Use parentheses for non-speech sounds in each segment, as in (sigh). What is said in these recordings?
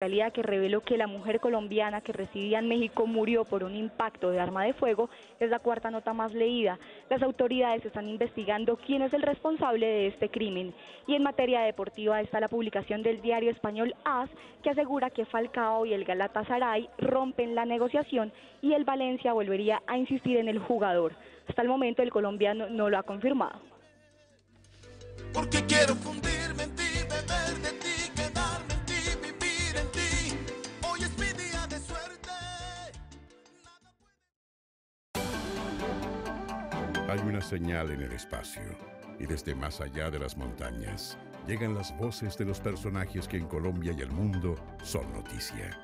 realidad que reveló que la mujer colombiana que residía en México murió por un impacto de arma de fuego es la cuarta nota más leída. Las autoridades están investigando quién es el responsable de este crimen. Y en materia deportiva está la publicación del diario español AS que asegura que Falcao y el Galatasaray rompen la negociación y el Valencia volvería a insistir en el jugador. Hasta el momento el colombiano no lo ha confirmado. Porque quiero fundir señal en el espacio y desde más allá de las montañas llegan las voces de los personajes que en Colombia y el mundo son noticia.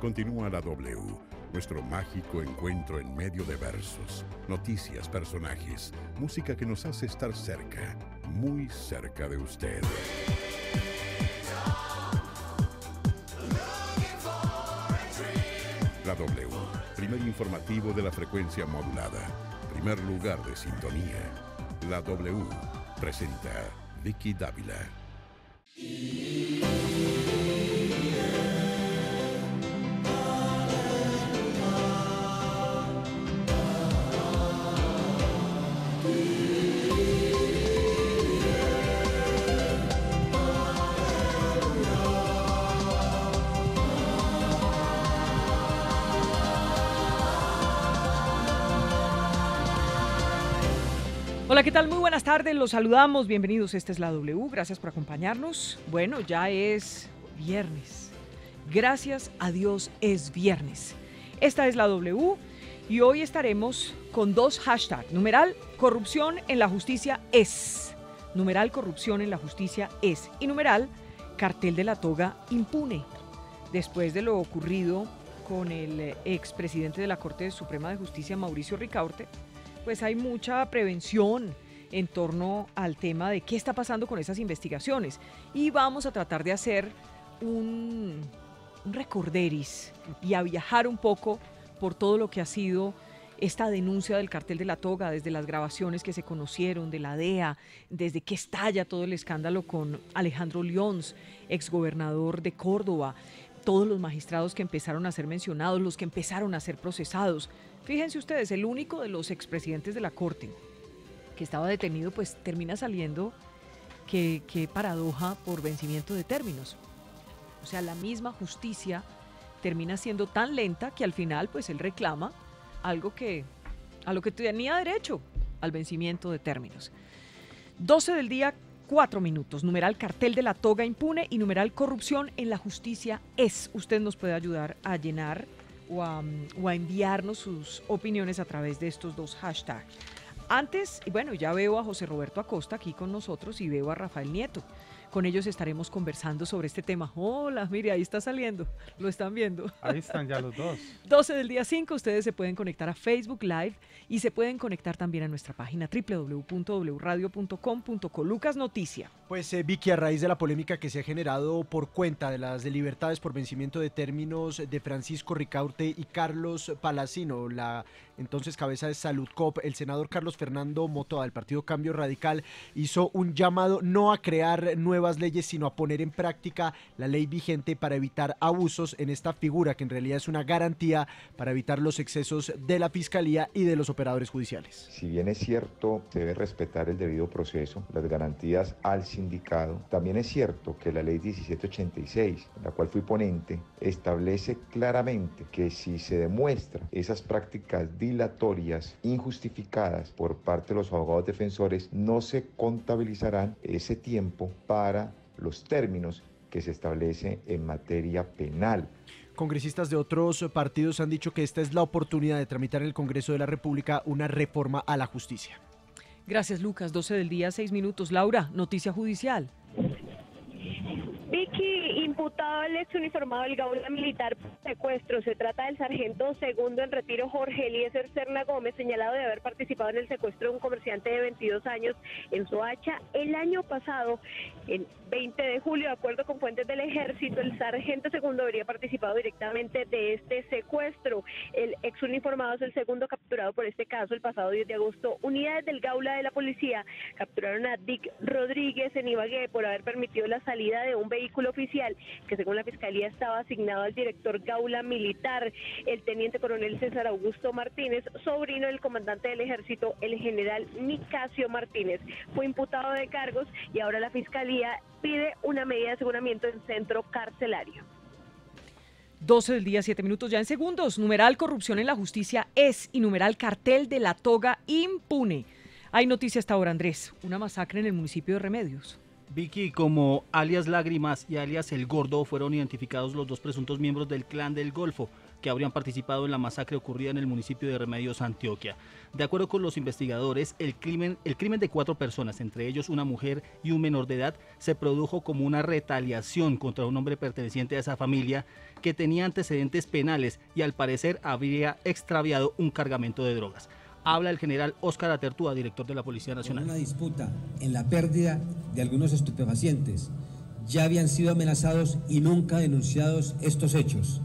Continúa la W, nuestro mágico encuentro en medio de versos, noticias, personajes, música que nos hace estar cerca, muy cerca de usted. La W, primer informativo de la frecuencia modulada primer lugar de sintonía, la W presenta Vicky Dávila. ¿qué tal? Muy buenas tardes, los saludamos, bienvenidos, esta es la W, gracias por acompañarnos. Bueno, ya es viernes, gracias a Dios es viernes. Esta es la W y hoy estaremos con dos hashtags, numeral corrupción en la justicia es, numeral corrupción en la justicia es y numeral cartel de la toga impune. Después de lo ocurrido con el expresidente de la Corte Suprema de Justicia, Mauricio Ricaurte, pues hay mucha prevención en torno al tema de qué está pasando con esas investigaciones. Y vamos a tratar de hacer un, recorderis y a viajar un poco por todo lo que ha sido esta denuncia del cartel de la toga, desde las grabaciones que se conocieron de la DEA, desde que estalla todo el escándalo con Alejandro Lyons, exgobernador de Córdoba, todos los magistrados que empezaron a ser mencionados, los que empezaron a ser procesados, Fíjense ustedes, el único de los expresidentes de la Corte que estaba detenido, pues termina saliendo, qué que paradoja, por vencimiento de términos. O sea, la misma justicia termina siendo tan lenta que al final, pues él reclama algo que a lo que tenía derecho, al vencimiento de términos. 12 del día, 4 minutos. Numeral cartel de la toga impune y numeral corrupción en la justicia es. Usted nos puede ayudar a llenar Mm, o a, enviarnos sus opiniones a través de estos dos hashtags. Antes, bueno, ya veo a José Roberto Acosta aquí con nosotros y veo a Rafael Nieto. Con ellos estaremos conversando sobre este tema. Hola, mire, ahí está saliendo. Lo están viendo. Ahí están ya los dos. 12 (laughs) del día 5, ustedes se pueden conectar a Facebook Live y se pueden conectar también a nuestra página www.wradio.com.co. Lucas Noticia. Pues eh, Vicky, a raíz de la polémica que se ha generado por cuenta de las libertades por vencimiento de términos de Francisco Ricaurte y Carlos Palacino, la entonces cabeza de Salud Cop, el senador Carlos Fernando Motoa del Partido Cambio Radical hizo un llamado no a crear nuevos nuevas leyes, sino a poner en práctica la ley vigente para evitar abusos en esta figura, que en realidad es una garantía para evitar los excesos de la Fiscalía y de los operadores judiciales. Si bien es cierto, debe respetar el debido proceso, las garantías al sindicado, también es cierto que la ley 1786, la cual fui ponente, establece claramente que si se demuestra esas prácticas dilatorias injustificadas por parte de los abogados defensores, no se contabilizarán ese tiempo para los términos que se establecen en materia penal. Congresistas de otros partidos han dicho que esta es la oportunidad de tramitar en el Congreso de la República una reforma a la justicia. Gracias, Lucas. 12 del día, 6 minutos. Laura, noticia judicial. Vicky, imputado al uniformado del Gaula Militar por secuestro. Se trata del sargento segundo en retiro Jorge Eliezer Serna Gómez, señalado de haber participado en el secuestro de un comerciante de 22 años en Soacha el año pasado, el 20 de julio. De acuerdo con fuentes del ejército, el sargento segundo habría participado directamente de este secuestro. El ex uniformado es el segundo capturado por este caso el pasado 10 de agosto. Unidades del Gaula de la Policía capturaron a Dick Rodríguez en Ibagué por haber permitido la salida de un vehículo oficial que según la Fiscalía estaba asignado al director Gaula Militar, el teniente coronel César Augusto Martínez, sobrino del comandante del ejército, el general Nicasio Martínez. Fue imputado de cargos y ahora la Fiscalía pide una medida de aseguramiento en centro carcelario. 12 del día, 7 minutos ya en segundos. Numeral corrupción en la justicia es y numeral cartel de la toga impune. Hay noticias hasta ahora, Andrés. Una masacre en el municipio de Remedios. Vicky, como alias Lágrimas y alias El Gordo fueron identificados los dos presuntos miembros del clan del Golfo que habrían participado en la masacre ocurrida en el municipio de Remedios, Antioquia. De acuerdo con los investigadores, el crimen, el crimen de cuatro personas, entre ellos una mujer y un menor de edad, se produjo como una retaliación contra un hombre perteneciente a esa familia que tenía antecedentes penales y al parecer habría extraviado un cargamento de drogas habla el general Óscar Atertúa, director de la Policía Nacional. Una disputa en la pérdida de algunos estupefacientes. Ya habían sido amenazados y nunca denunciados estos hechos.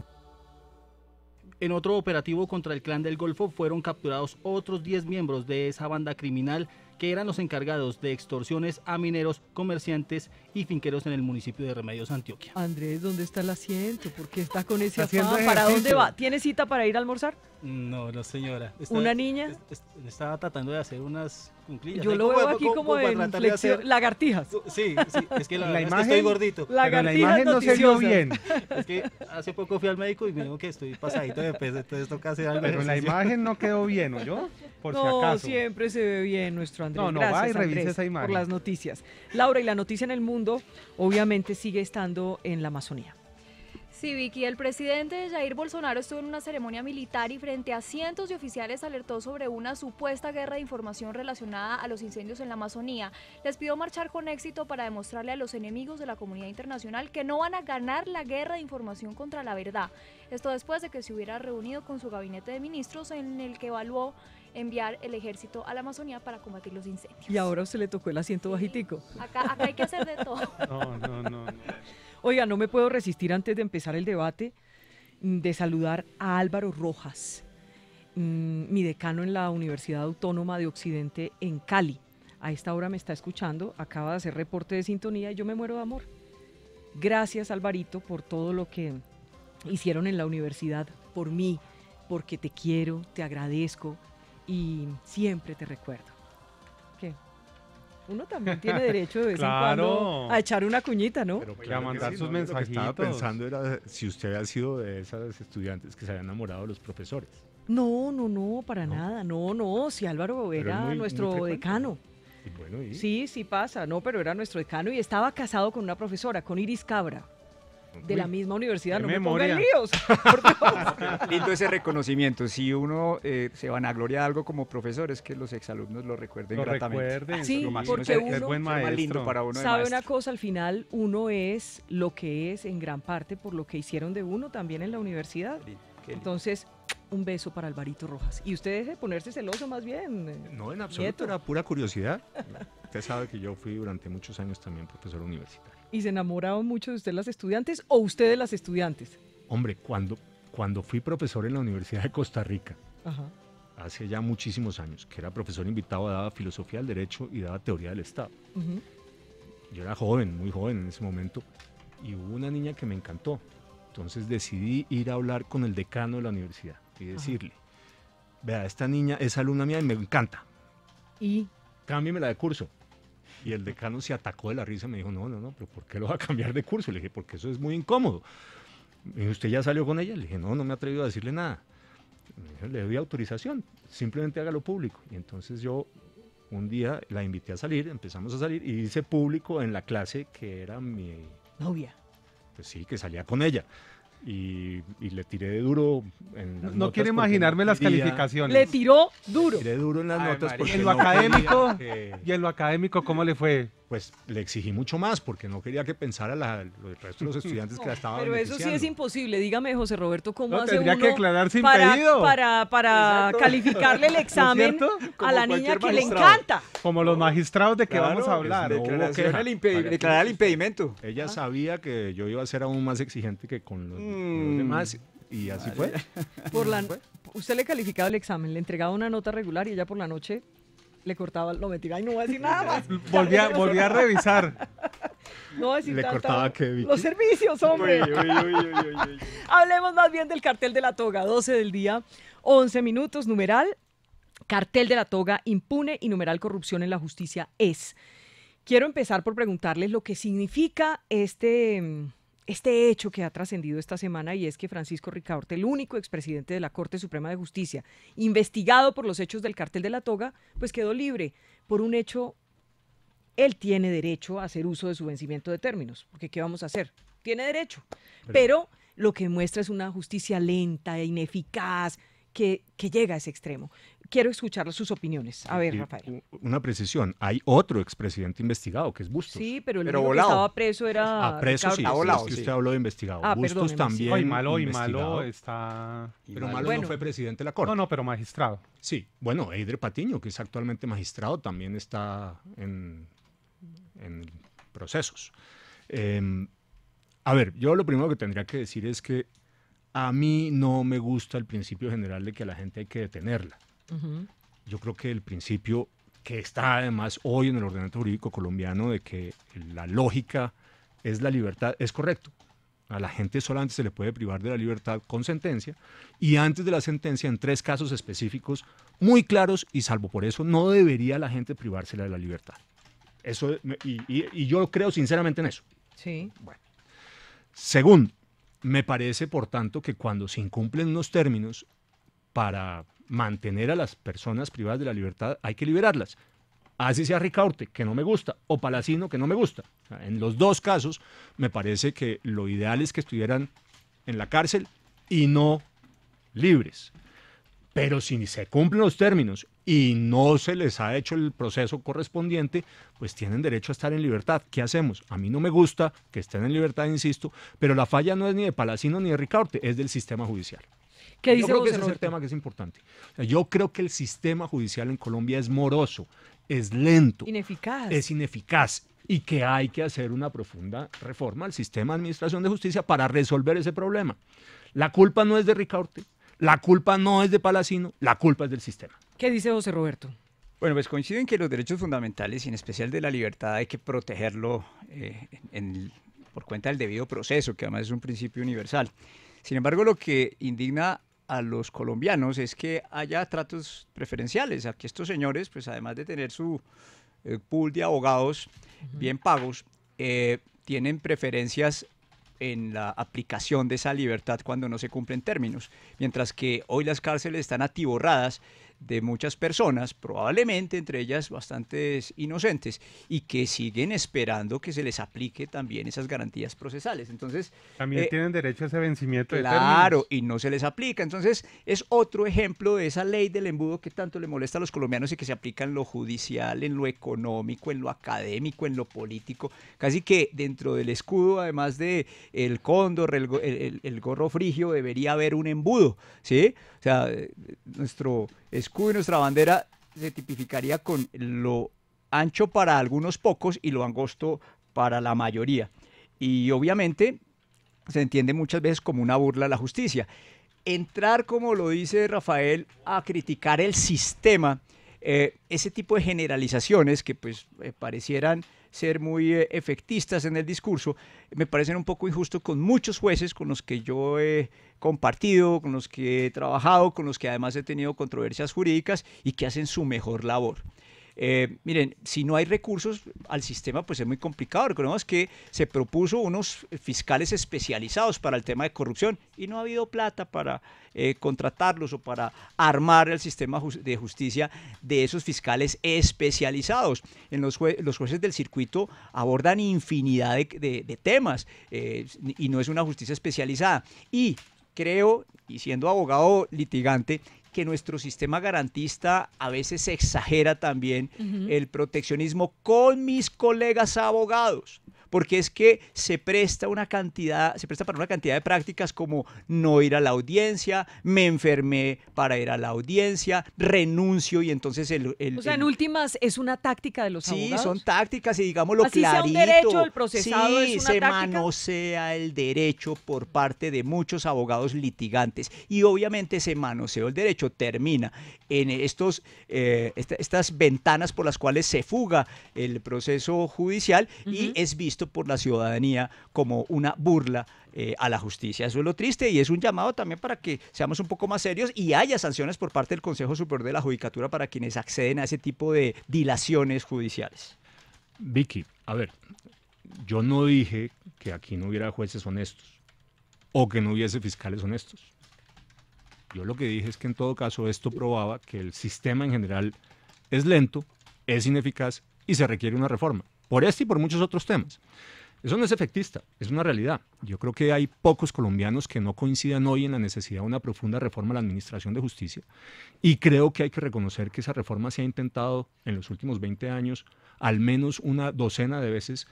En otro operativo contra el clan del Golfo fueron capturados otros 10 miembros de esa banda criminal que eran los encargados de extorsiones a mineros, comerciantes y finqueros en el municipio de Remedios, Antioquia. Andrés, ¿dónde está el asiento? ¿Por qué está con ese asiento? ¿Para dónde va? ¿Tiene cita para ir a almorzar? No, no señora. ¿Una niña? estaba tratando de hacer unas cunclillas. Yo lo veo aquí como, de lagartijas. Uh, sí, sí, es que la, imagen, estoy gordito. la imagen no se vio bien. Es que hace poco fui al médico y me dijo que estoy pasadito de peso, entonces toca hacer algo. Pero la imagen no quedó bien, ¿o yo? Por no, si acaso. siempre se ve bien nuestro Andrés. No, no, Gracias, va y revise esa imagen. Por las noticias. Laura, y la noticia en el mundo obviamente sigue estando en la Amazonía. Sí, Vicky, el presidente Jair Bolsonaro estuvo en una ceremonia militar y frente a cientos de oficiales alertó sobre una supuesta guerra de información relacionada a los incendios en la Amazonía. Les pidió marchar con éxito para demostrarle a los enemigos de la comunidad internacional que no van a ganar la guerra de información contra la verdad. Esto después de que se hubiera reunido con su gabinete de ministros en el que evaluó enviar el ejército a la Amazonía para combatir los incendios. Y ahora se le tocó el asiento bajitico. Acá, hay que hacer de todo. (laughs) no, no, no. Oiga, no me puedo resistir antes de empezar el debate mm, de saludar a Álvaro Rojas, mm, mi decano en la Universidad Autónoma de Occidente en Cali. A esta hora me está escuchando, acaba de hacer reporte de sintonía y yo me muero de amor. Gracias Alvarito por todo lo que hicieron en la universidad por mí, porque te quiero, te agradezco, y siempre te recuerdo. ¿Qué? Uno también tiene derecho de vez en (laughs) cuando a echar una cuñita, ¿no? Pero pues a mandar sus mensajes. estaba pensando era si usted había sido de esas estudiantes que se habían enamorado de los profesores. No, no, no, para nada. No, no, si Álvaro era nuestro decano. Sí, sí pasa, no, pero era nuestro decano y estaba casado con una profesora, con Iris Cabra de la misma universidad. No me pongan líos. (laughs) Lindo ese reconocimiento. Si uno eh, se vanagloria de algo como profesor, es que los exalumnos lo recuerden lo gratamente. Recuerden, sí, lo porque uno, buen maestro. para uno sabe una cosa, al final uno es lo que es en gran parte por lo que hicieron de uno también en la universidad. Entonces, un beso para Alvarito Rojas. Y usted deje de ponerse celoso más bien. No, en absoluto, era pura curiosidad. Usted sabe que yo fui durante muchos años también profesor universitario y se enamoraban mucho de usted las estudiantes o usted de las estudiantes? Hombre, cuando, cuando fui profesor en la Universidad de Costa Rica, hace ya muchísimos años, que era profesor invitado, daba filosofía del derecho y daba teoría del Estado. Yo era joven, muy joven en ese momento, y hubo una niña que me encantó. Entonces decidí ir a hablar con el decano de la universidad y decirle, vea, esta niña es alumna mía y me encanta. Y la de curso. Y el decano se atacó de la risa y me dijo, no, no, no, pero ¿por qué lo va a cambiar de curso? Le dije, porque eso es muy incómodo. Y usted ya salió con ella. Le dije, no, no me ha atrevido a decirle nada. le doy autorización, simplemente hágalo público. Y entonces yo un día la invité a salir, empezamos a salir y hice público en la clase que era mi... Novia. Pues sí, que salía con ella. Y, le tiré de duro. no quiere imaginarme las calificaciones. Le tiró duro. tiré duro en las notas. en lo académico, ¿Y en lo académico cómo le fue? Pues le exigí mucho más porque no quería que pensara la, los de los (laughs) estudiantes que la estaban Pero eso sí es imposible. Dígame, José Roberto, ¿cómo hace hace tendría que declarar sin para, pedido. para, calificarle el examen a la niña que le encanta? Como los magistrados de que vamos a hablar. Declarar el impedimento. Ella ah. sabía que yo iba a ser aún más exigente que con los Mm. Y así fue. (laughs) Por Usted le calificaba el examen, le entregaba una nota regular y ella por la noche le cortaba, lo metía y no voy a decir nada más. (laughs) Volvía a, revisar. (laughs) No le cortaba que Los servicios, hombre. Hablemos más bien del cartel de la toga, 12 del día, 11 minutos, numeral, cartel de la toga, impune y numeral corrupción en la justicia es. Quiero empezar por preguntarles lo que significa este mm, este hecho que ha trascendido esta semana y es que Francisco Ricaurte, el único expresidente de la Corte Suprema de Justicia, investigado por los hechos del cartel de la toga, pues quedó libre por un hecho, él tiene derecho a hacer uso de su vencimiento de términos, porque ¿qué vamos a hacer? Tiene derecho, pero, lo que muestra es una justicia lenta, e ineficaz, que, que llega a ese extremo quiero escuchar sus opiniones. A ver, Rafael. Una precisión, hay otro expresidente investigado, que es Bustos. Sí, pero el que estaba preso era... A preso sí, que usted habló de ah, investigado. Bustos también Y Malo, y Malo está... Pero Malo no fue presidente de la Corte. No, no, pero magistrado. Sí, bueno, Eider Patiño, que es actualmente magistrado, también está en, procesos. Em, a ver, yo lo primero que tendría que decir es que a mí no me gusta el principio general de que a la gente hay que detenerla. Yo creo que el principio que está además hoy en el ordenamiento jurídico colombiano de que la lógica es la libertad es correcto. A la gente solamente se le puede privar de la libertad con sentencia y antes de la sentencia en tres casos específicos muy claros y salvo por eso no debería la gente privársela de la libertad. Eso, y, y yo creo sinceramente en eso. Sí. Bueno. Según, me parece por tanto que cuando se incumplen unos términos para mantener a las personas privadas de la libertad hay que liberarlas. Así sea Ricaurte, que no me gusta, o Palacino, que no me gusta. En los dos casos, me parece que lo ideal es que estuvieran en la cárcel y no libres. Pero si se cumplen los términos y no se les ha hecho el proceso correspondiente, pues tienen derecho a estar en libertad. ¿Qué hacemos? A mí no me gusta que estén en libertad, insisto, pero la falla no es ni de Palacino ni de Ricaurte, es del sistema judicial. ¿Qué dice yo creo que ese es el tema que es importante. yo creo que el sistema judicial en Colombia es moroso, es lento. Ineficaz. Es ineficaz y que hay que hacer una profunda reforma al sistema de administración de justicia para resolver ese problema. La culpa no es de Ricaurte, la culpa no es de Palacino, la culpa es del sistema. ¿Qué dice José Roberto? Bueno, pues coinciden que los derechos fundamentales y en especial de la libertad hay que protegerlo eh, por cuenta del debido proceso, que además es un principio universal. Sin embargo, lo que indigna a los colombianos es que haya tratos preferenciales, a estos señores, pues además de tener su eh, pool de abogados bien pagos, eh, tienen preferencias en la aplicación de esa libertad cuando no se cumplen términos, mientras que hoy las cárceles están atiborradas de muchas personas, probablemente entre ellas bastantes inocentes, y que siguen esperando que se les aplique también esas garantías procesales. Entonces, también eh, tienen derecho a ese vencimiento. Claro, y no se les aplica. Entonces, es otro ejemplo de esa ley del embudo que tanto le molesta a los colombianos y que se aplica en lo judicial, en lo económico, en lo académico, en lo político. Casi que dentro del escudo, además de el cóndor, el, el gorro frigio, debería haber un embudo, ¿sí? sea, eh, nuestro escudo y nuestra bandera se tipificaría con lo ancho para algunos pocos y lo angosto para la mayoría. Y obviamente se entiende muchas veces como una burla a la justicia. Entrar, como lo dice Rafael, a criticar el sistema, eh, ese tipo de generalizaciones que pues eh, parecieran ser muy eh, efectistas en el discurso, me parecen un poco injusto con muchos jueces con los que yo he compartido, con los que he trabajado, con los que además he tenido controversias jurídicas y que hacen su mejor labor. Eh, miren, si no hay recursos al sistema, pues es muy complicado. Recordemos que se propuso unos fiscales especializados para el tema de corrupción y no ha habido plata para eh, contratarlos o para armar el sistema de justicia de esos fiscales especializados. En los, jueces del circuito abordan infinidad de, temas eh, y no es una justicia especializada. Y creo, y siendo abogado litigante, que nuestro sistema garantista a veces exagera también el proteccionismo con mis colegas abogados porque es que se presta una cantidad, se presta para una cantidad de prácticas como no ir a la audiencia, me enfermé para ir a la audiencia, renuncio y entonces el... o sea, en últimas es una táctica de los abogados. Sí, son tácticas y digamos lo clarito. Sea un derecho, el procesado sí, es una se manosea el derecho por parte de muchos abogados litigantes y obviamente se manoseo el derecho termina en estos, eh, estas ventanas por las cuales se fuga el proceso judicial y es visto por la ciudadanía como una burla eh, a la justicia. Eso es lo triste y es un llamado también para que seamos un poco más serios y haya sanciones por parte del Consejo Superior de la Judicatura para quienes acceden a ese tipo de dilaciones judiciales. Vicky, a ver, yo no dije que aquí no hubiera jueces honestos o que no hubiese fiscales honestos. Yo lo que dije es que en todo caso esto probaba que el sistema en general es lento, es ineficaz y se requiere una reforma por este y por muchos otros temas. Eso no es efectista, es una realidad. Yo creo que hay pocos colombianos que no coincidan hoy en la necesidad de una profunda reforma a la Administración de Justicia y creo que hay que reconocer que esa reforma se ha intentado en los últimos 20 años al menos una docena de veces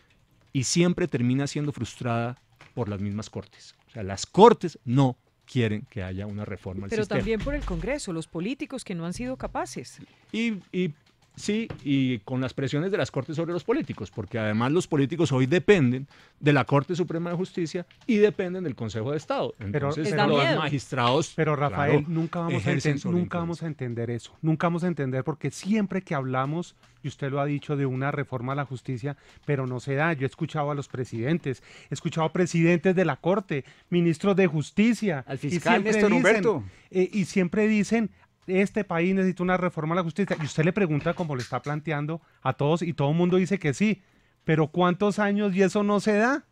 y siempre termina siendo frustrada por las mismas cortes. O sea, las cortes no quieren que haya una reforma al Pero también por el Congreso, los políticos que no han sido capaces. Y, y Sí, y con las presiones de las Cortes sobre los políticos, porque además los políticos hoy dependen de la Corte Suprema de Justicia y dependen del Consejo de Estado. Entonces, pero, eh, los magistrados. Pero Rafael, nunca, vamos a, nunca vamos a entender eso. Nunca vamos a entender, porque siempre que hablamos, y usted lo ha dicho, de una reforma a la justicia, pero no se da. Yo he escuchado a los presidentes, he escuchado a presidentes de la Corte, ministros de Justicia. Al fiscal Néstor Humberto. Eh, y siempre dicen, este país necesita una reforma a la justicia. Y usted le pregunta como lo está planteando a todos y todo el mundo dice que sí, pero ¿cuántos años y eso no se da?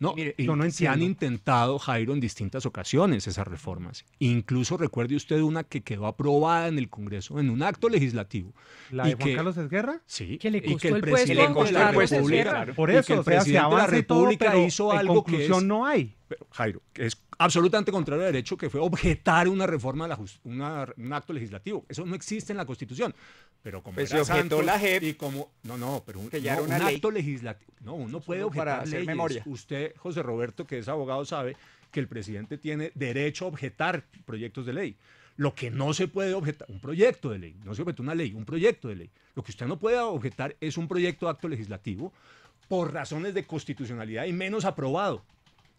No, no se han intentado, Jairo, en distintas ocasiones esas reformas. Incluso recuerde usted una que quedó aprobada en el Congreso en un acto legislativo. ¿La de Juan Carlos Esguerra? Sí. Que le costó y que el, le costó el Por eso, el presidente de la República hizo algo conclusión que no hay pero, Jairo, es absolutamente contrario al derecho, que fue objetar una reforma, de la un acto legislativo. Eso no existe en la Constitución. Pero como pues la y como no no, pero un, acto legislativo. No, uno puede objetar para hacer Usted, José Roberto, que es abogado, sabe que el presidente tiene derecho a objetar proyectos de ley. Lo que no se puede objetar, un proyecto de ley, no se objetó una ley, un proyecto de ley. Lo que usted no puede objetar es un proyecto de acto legislativo por razones de constitucionalidad y menos aprobado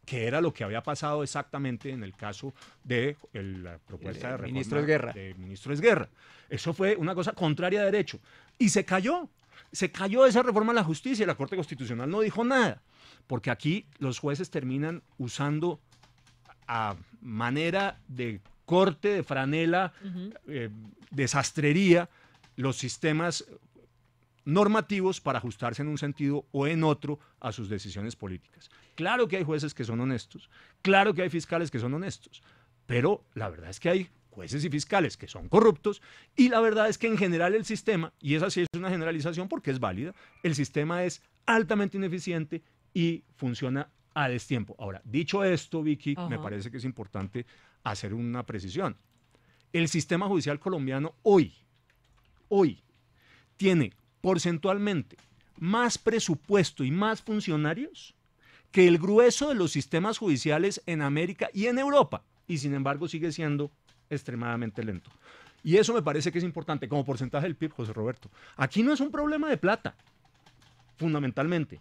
que era lo que había pasado exactamente en el caso de la propuesta de eh, reforma ministro Esguerra. de ministro Esguerra. Eso fue una cosa contraria a derecho. Y se cayó. Se cayó esa reforma a la justicia y la Corte Constitucional no dijo nada. Porque aquí los jueces terminan usando a manera de corte, de franela, eh, desastrería los sistemas normativos para ajustarse en un sentido o en otro a sus decisiones políticas. Claro que hay jueces que son honestos, claro que hay fiscales que son honestos, pero la verdad es que hay jueces y fiscales que son corruptos y la verdad es que en general el sistema, y esa sí es una generalización porque es válida, el sistema es altamente ineficiente y funciona a destiempo. Ahora, dicho esto, Vicky, me parece que es importante hacer una precisión. El sistema judicial colombiano hoy, hoy, tiene porcentualmente más presupuesto y más funcionarios que el grueso de los sistemas judiciales en América y en Europa, y sin embargo sigue siendo extremadamente lento. Y eso me parece que es importante como porcentaje del PIB, José Roberto. Aquí no es un problema de plata, fundamentalmente.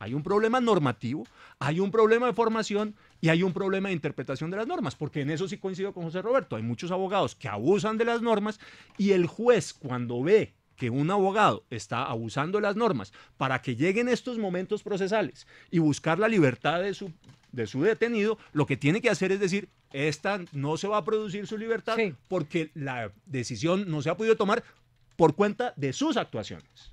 Hay un problema normativo, hay un problema de formación y hay un problema de interpretación de las normas, porque en eso sí coincido con José Roberto. Hay muchos abogados que abusan de las normas y el juez cuando ve que un abogado está abusando las normas para que lleguen estos momentos procesales y buscar la libertad de su, de su detenido, lo que tiene que hacer es decir, esta no se va a producir su libertad porque la decisión no se ha podido tomar por cuenta de sus actuaciones.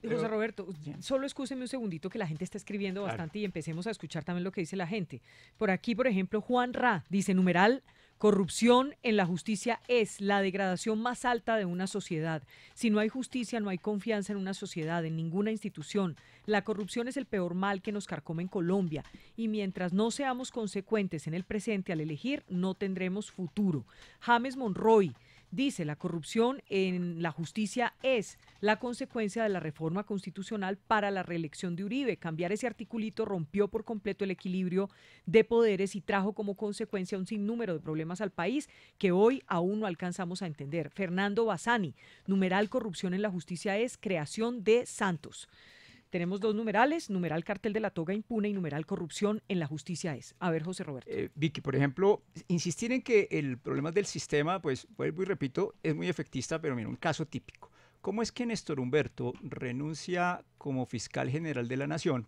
Eh, José Roberto, solo escúcheme un segundito que la gente está escribiendo bastante y empecemos a escuchar también lo que dice la gente. Por aquí, por ejemplo, Juan Ra dice, numeral, Corrupción en la justicia es la degradación más alta de una sociedad. Si no hay justicia, no hay confianza en una sociedad, en ninguna institución. La corrupción es el peor mal que nos carcome en Colombia y mientras no seamos consecuentes en el presente al elegir, no tendremos futuro. James Monroy, Dice, la corrupción en la justicia es la consecuencia de la reforma constitucional para la reelección de Uribe. Cambiar ese articulito rompió por completo el equilibrio de poderes y trajo como consecuencia un sinnúmero de problemas al país que hoy aún no alcanzamos a entender. Fernando Basani, numeral corrupción en la justicia es creación de Santos. Tenemos dos numerales, numeral cartel de la toga impune y numeral corrupción en la justicia es. A ver, José Roberto. Eh, Vicky, por ejemplo, insistir en que el problema del sistema, pues vuelvo y repito, es muy efectista, pero mira, un caso típico. ¿Cómo es que Néstor Humberto renuncia como fiscal general de la Nación?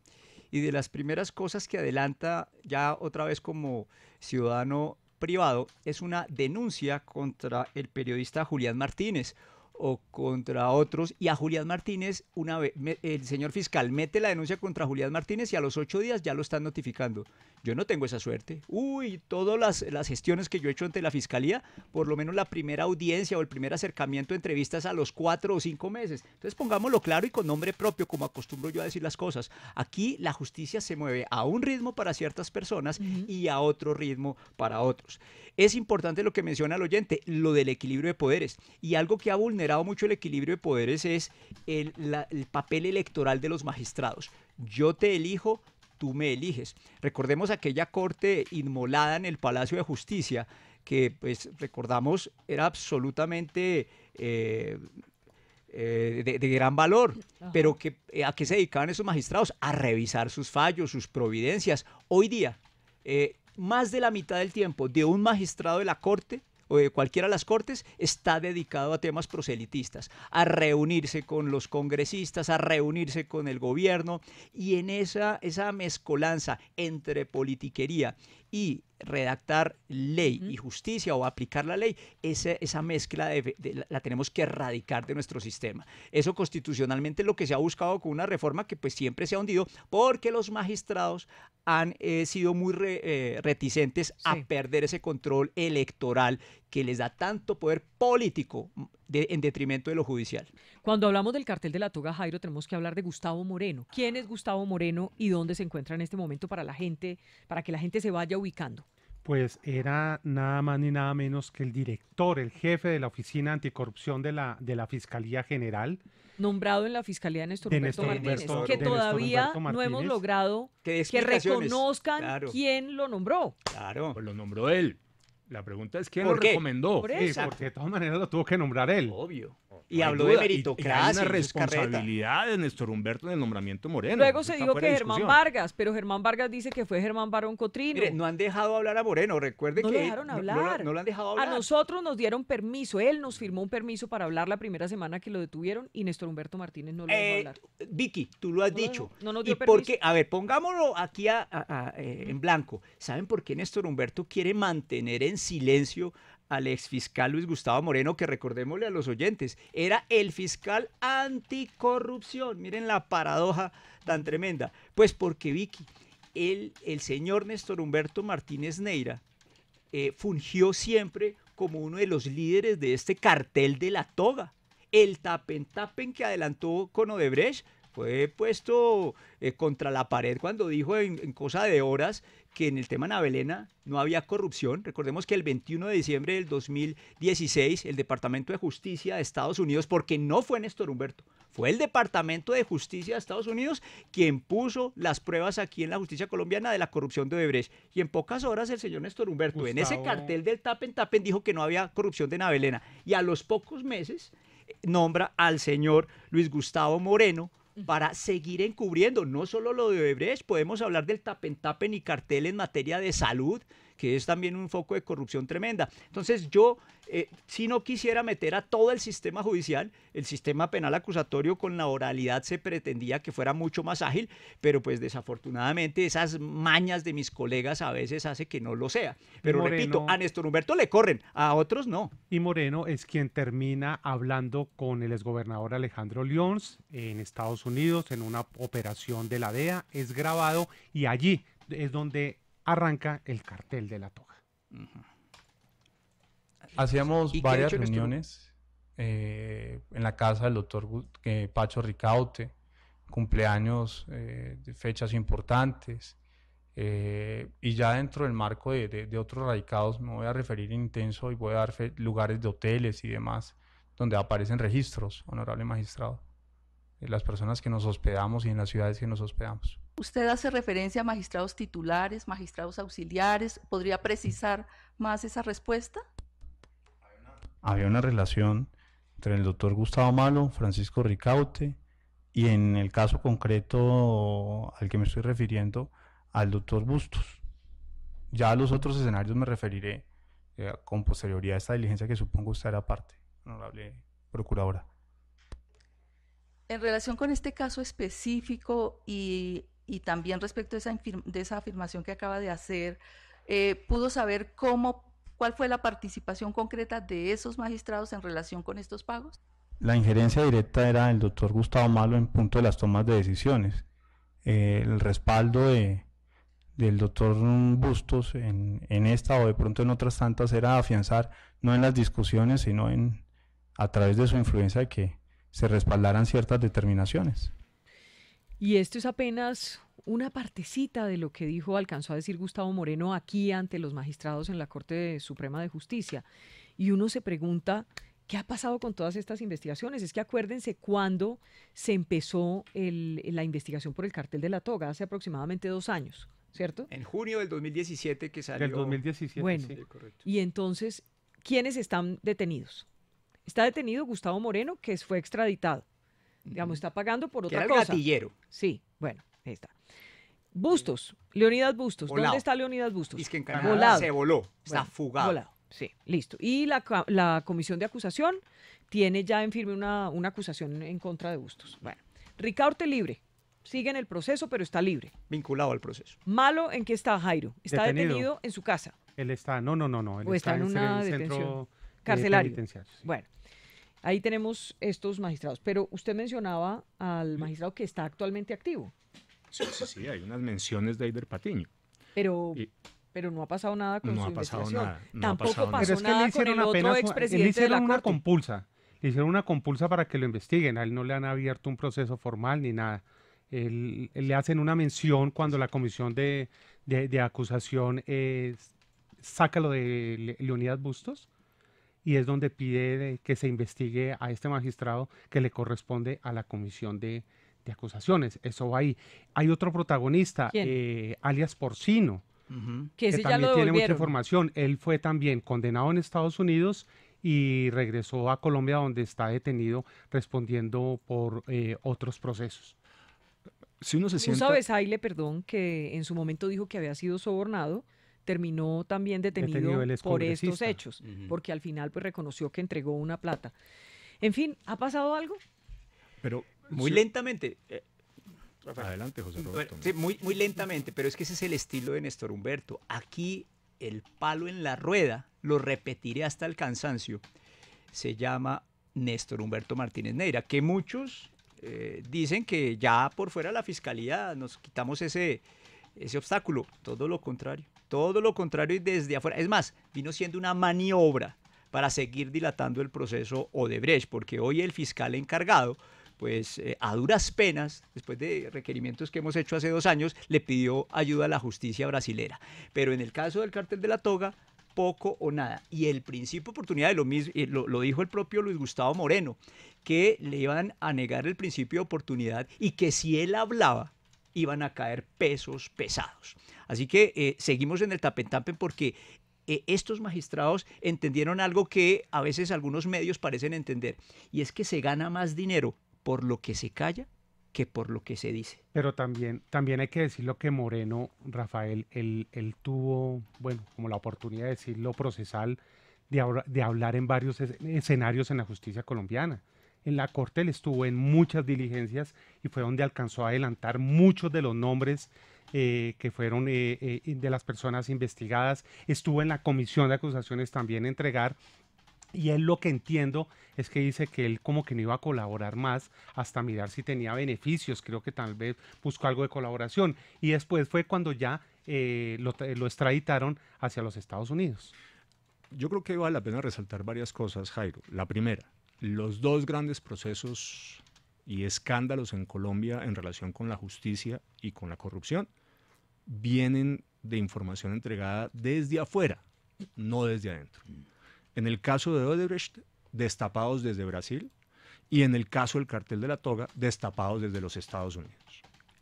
Y de las primeras cosas que adelanta ya otra vez como ciudadano privado es una denuncia contra el periodista Julián Martínez, o contra otros. Y a Julián Martínez, una vez, el señor fiscal mete la denuncia contra Julián Martínez y a los ocho días ya lo están notificando. Yo no tengo esa suerte. Uy, todas las, gestiones que yo he hecho ante la fiscalía, por lo menos la primera audiencia o el primer acercamiento entrevistas a los cuatro o cinco meses. Entonces pongámoslo claro y con nombre propio, como acostumbro yo a decir las cosas. Aquí la justicia se mueve a un ritmo para ciertas personas y a otro ritmo para otros. Es importante lo que menciona el oyente, lo del equilibrio de poderes. Y algo que ha vulnerado mucho el equilibrio de poderes es el, papel electoral de los magistrados. Yo te elijo, tú me eliges. Recordemos aquella corte inmolada en el Palacio de Justicia, que pues recordamos era absolutamente eh, eh, de, gran valor, pero que, eh, ¿a qué se dedicaban esos magistrados? A revisar sus fallos, sus providencias. Hoy día, más de la mitad del tiempo de un magistrado de la corte de eh, cualquiera de las cortes, está dedicado a temas proselitistas, a reunirse con los congresistas, a reunirse con el gobierno y en esa, esa mezcolanza entre politiquería y redactar ley y justicia o aplicar la ley, esa, esa mezcla la tenemos que erradicar de nuestro sistema. Eso constitucionalmente es lo que se ha buscado con una reforma que pues siempre se ha hundido porque los magistrados han eh, sido muy eh, reticentes a perder ese control electoral que les da tanto poder político mm, en detrimento de lo judicial. Cuando hablamos del cartel de la toga, Jairo, tenemos que hablar de Gustavo Moreno. ¿Quién es Gustavo Moreno y dónde se encuentra en este momento para la gente, para que la gente se vaya ubicando? Pues era nada más ni nada menos que el director, el jefe de la oficina anticorrupción de la, de la Fiscalía General. Nombrado en la Fiscalía de Néstor Martínez, que todavía no hemos logrado que reconozcan quién lo nombró. Claro. Pues lo nombró él. La pregunta es quién lo recomendó. porque de todas maneras lo tuvo que nombrar él. Obvio. Y habló de meritocracia. Y, una responsabilidad de Néstor Humberto en el nombramiento Moreno. Luego se dijo que Germán Vargas, pero Germán Vargas dice que fue Germán Barón Cotrino. no han dejado hablar a Moreno, recuerde no que. Lo dejaron hablar. No, lo han dejado hablar. A nosotros nos dieron permiso, él nos firmó un permiso para hablar la primera semana que lo detuvieron y Néstor Humberto Martínez no lo dejó eh, hablar. Vicky, tú lo has dicho. No, nos dio ¿Y permiso. Porque, a ver, pongámoslo aquí eh, en blanco. ¿Saben por qué Néstor Humberto quiere mantener en silencio al exfiscal Luis Gustavo Moreno, que recordémosle a los oyentes, era el fiscal anticorrupción. Miren la paradoja tan tremenda. Pues porque Vicky, el, el señor Néstor Humberto Martínez Neira eh, fungió siempre como uno de los líderes de este cartel de la toga. El tapen tapen que adelantó con Odebrecht fue puesto eh, contra la pared cuando dijo en, cosa de horas que en el tema Navelena no había corrupción. Recordemos que el 21 de diciembre del 2016 el Departamento de Justicia de Estados Unidos, porque no fue Néstor Humberto, fue el Departamento de Justicia de Estados Unidos quien puso las pruebas aquí en la justicia colombiana de la corrupción de Odebrecht. Y en pocas horas el señor Néstor Humberto en ese cartel del Tapen Tapen dijo que no había corrupción de Navelena. Y a los pocos meses eh, nombra al señor Luis Gustavo Moreno, para seguir encubriendo no solo lo de Odebrecht, podemos hablar del tapen-tapen y cartel en materia de salud, que es también un foco de corrupción tremenda. Entonces yo, eh, si no quisiera meter a todo el sistema judicial, el sistema penal acusatorio con la oralidad se pretendía que fuera mucho más ágil, pero pues desafortunadamente esas mañas de mis colegas a veces hace que no lo sea. Pero repito, a Néstor Humberto le corren, a otros no. Y Moreno es quien termina hablando con el exgobernador Alejandro Lyons en Estados Unidos en una operación de la DEA, es grabado y allí es donde arranca el cartel de la toga. Hacíamos varias este reuniones eh, en la casa del doctor eh, Pacho Ricaute, cumpleaños, eh, de fechas importantes. y ya dentro del marco de, otros radicados me voy a referir intenso y voy a dar lugares de hoteles y demás donde aparecen registros, honorable magistrado, de las personas que nos hospedamos y en las ciudades que nos hospedamos. Usted hace referencia a magistrados titulares, magistrados auxiliares. ¿Podría precisar más esa respuesta? Había una relación entre el doctor Gustavo Malo, Francisco Ricaute y en el caso concreto al que me estoy refiriendo, al doctor Bustos. Ya a los otros escenarios me referiré eh, con posterioridad a esta diligencia que supongo usted era parte, honorable procuradora. En relación con este caso específico y y también respecto a esa, de esa afirmación que acaba de hacer, eh, pudo saber cómo, cuál fue la participación concreta de esos magistrados en relación con estos pagos? La injerencia directa era el doctor Gustavo Malo en punto de las tomas de decisiones. Eh, el respaldo del doctor Bustos en, esta o de pronto en otras tantas era afianzar, no en las discusiones, sino en a través de su influencia que se respaldaran ciertas determinaciones. Y esto es apenas una partecita de lo que dijo, alcanzó a decir Gustavo Moreno aquí ante los magistrados en la Corte Suprema de Justicia. Y uno se pregunta, ¿qué ha pasado con todas estas investigaciones? Es que acuérdense cuando se empezó la investigación por el cartel de la toga, hace aproximadamente dos años, ¿cierto? En junio del 2017 que salió. Del 2017, bueno, correcto. Y entonces, ¿quiénes están detenidos? Está detenido Gustavo Moreno, que fue extraditado. Digamos, está pagando por otra cosa. El gatillero. Sí, bueno, ahí está. Bustos, Leonidas Bustos. ¿Dónde está Leonidas Bustos? Es que en Canadá se voló, está fugado. Volado. Sí, listo. Y la, comisión de acusación tiene ya en firme una, acusación en contra de Bustos. Bueno, Ricaurte libre, sigue en el proceso, pero está libre. Vinculado al proceso. Malo en qué está Jairo. Está detenido, en su casa. Él está, no, no, no, no. o está, en, una centro carcelario. Bueno. Ahí tenemos estos magistrados. Pero usted mencionaba al magistrado que está actualmente activo. Sí, sí, sí, hay unas menciones de Aider Patiño. Pero, pero no ha pasado nada con su no ha pasado Nada, Tampoco ha pasado pasó nada, con el otro expresidente él hicieron una compulsa. Le hicieron una compulsa para que lo investiguen. A él no le han abierto un proceso formal ni nada. le hacen una mención cuando la comisión de, acusación saca lo de Leonidas Bustos y es donde pide que se investigue a este magistrado que le corresponde a la comisión de, acusaciones. Eso va ahí. Hay otro protagonista, eh, alias Porcino, que, también tiene mucha información. Él fue también condenado en Estados Unidos y regresó a Colombia donde está detenido respondiendo por eh, otros procesos. Si uno se sienta... sabes, Aile, perdón, que en su momento dijo que había sido sobornado terminó también detenido, por estos hechos, porque al final pues reconoció que entregó una plata. En fin, ¿ha pasado algo? Pero muy lentamente. Eh, Adelante, José Roberto. muy, muy lentamente, pero es que ese es el estilo de Néstor Humberto. Aquí el palo en la rueda, lo repetiré hasta el cansancio, se llama Néstor Humberto Martínez Neira, que muchos eh, dicen que ya por fuera la fiscalía nos quitamos ese, ese obstáculo. Todo lo contrario. Todo lo contrario y desde afuera. Es más, vino siendo una maniobra para seguir dilatando el proceso Odebrecht, porque hoy el fiscal encargado, pues eh, a duras penas, después de requerimientos que hemos hecho hace dos años, le pidió ayuda a la justicia brasilera. Pero en el caso del cártel de la toga, poco o nada. Y el principio de oportunidad, lo, mismo, lo, lo, dijo el propio Luis Gustavo Moreno, que le iban a negar el principio de oportunidad y que si él hablaba, iban a caer pesos pesados. Así que eh, seguimos en el tapetampe porque eh, estos magistrados entendieron algo que a veces algunos medios parecen entender, y es que se gana más dinero por lo que se calla que por lo que se dice. Pero también, también hay que decirlo que Moreno, Rafael, él, tuvo, bueno, como la oportunidad de decirlo procesal, de, de hablar en varios escenarios en la justicia colombiana. En la corte él estuvo en muchas diligencias y fue donde alcanzó a adelantar muchos de los nombres eh, que fueron eh, eh, de las personas investigadas. Estuvo en la comisión de acusaciones también entregar y él lo que entiendo es que dice que él como que no iba a colaborar más hasta mirar si tenía beneficios. Creo que tal vez buscó algo de colaboración. Y después fue cuando ya lo, lo, extraditaron hacia los Estados Unidos. Yo creo que vale la pena resaltar varias cosas, Jairo. La primera, los dos grandes procesos y escándalos en Colombia en relación con la justicia y con la corrupción vienen de información entregada desde afuera, no desde adentro. En el caso de Odebrecht, destapados desde Brasil, y en el caso del cartel de la toga, destapados desde los Estados Unidos.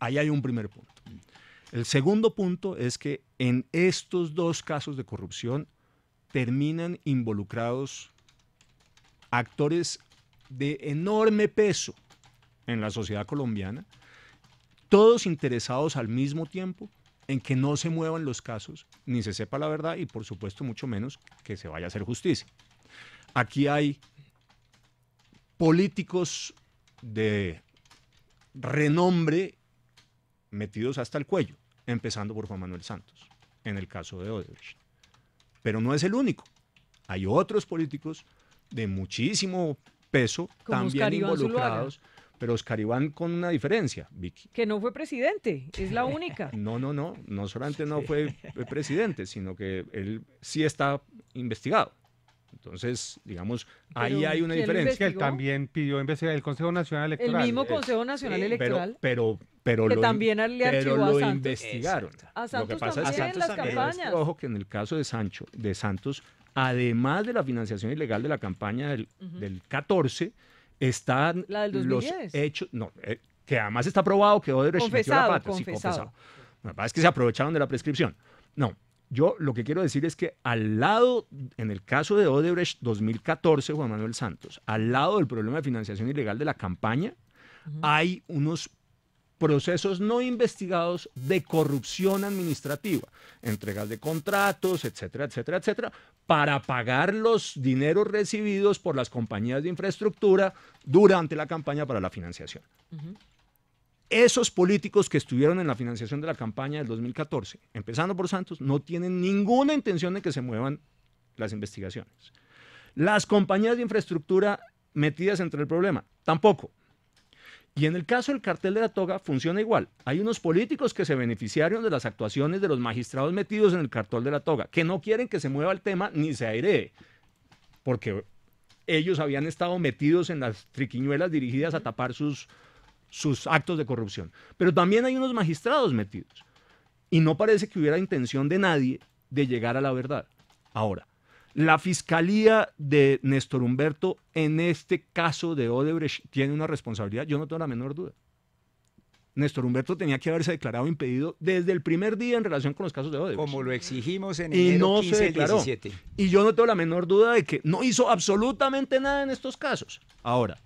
Ahí hay un primer punto. El segundo punto es que en estos dos casos de corrupción terminan involucrados actores de enorme peso en la sociedad colombiana, todos interesados al mismo tiempo en que no se muevan los casos, ni se sepa la verdad y por supuesto mucho menos que se vaya a hacer justicia. Aquí hay políticos de renombre metidos hasta el cuello, empezando por Juan Manuel Santos, en el caso de Odebrecht. Pero no es el único. Hay otros políticos de muchísimo peso también involucrados pero Oscar Iván con una diferencia, Vicky. Que no fue presidente, es la única. (laughs) no, no, no, no solamente no fue presidente, sino que él sí está investigado. Entonces, digamos, ahí hay una diferencia. Él también pidió investigar el Consejo Nacional Electoral. El mismo eh, Consejo Nacional Electoral. Pero, pero, también le lo investigaron. A Santos lo pasa en las campañas. ojo que en el caso de de Santos, además de la financiación ilegal de la campaña del, del 14, están ¿La del 2010? los hechos, no, eh, que además está probado que Odebrecht la confesado. que es que se aprovecharon de la prescripción. No, yo lo que quiero decir es que al lado, en el caso de Odebrecht 2014, Juan Manuel Santos, al lado del problema de financiación ilegal de la campaña, hay unos procesos no investigados de corrupción administrativa, entregas de contratos, etcétera, etcétera, etcétera, para pagar los dineros recibidos por las compañías de infraestructura durante la campaña para la financiación. Esos políticos que estuvieron en la financiación de la campaña del 2014, empezando por Santos, no tienen ninguna intención de que se muevan las investigaciones. Las compañías de infraestructura metidas entre el problema, tampoco. Y en el caso del cartel de la toga funciona igual. Hay unos políticos que se beneficiaron de las actuaciones de los magistrados metidos en el cartel de la toga, que no quieren que se mueva el tema ni se airee, porque ellos habían estado metidos en las triquiñuelas dirigidas a tapar sus, sus actos de corrupción. Pero también hay unos magistrados metidos. Y no parece que hubiera intención de nadie de llegar a la verdad. Ahora, la fiscalía de Néstor Humberto en este caso de Odebrecht tiene una responsabilidad, yo no tengo la menor duda. Néstor Humberto tenía que haberse declarado impedido desde el primer día en relación con los casos de Odebrecht. Como lo exigimos en el y 15 Y yo no tengo la menor duda de que no hizo absolutamente nada en estos casos. Ahora,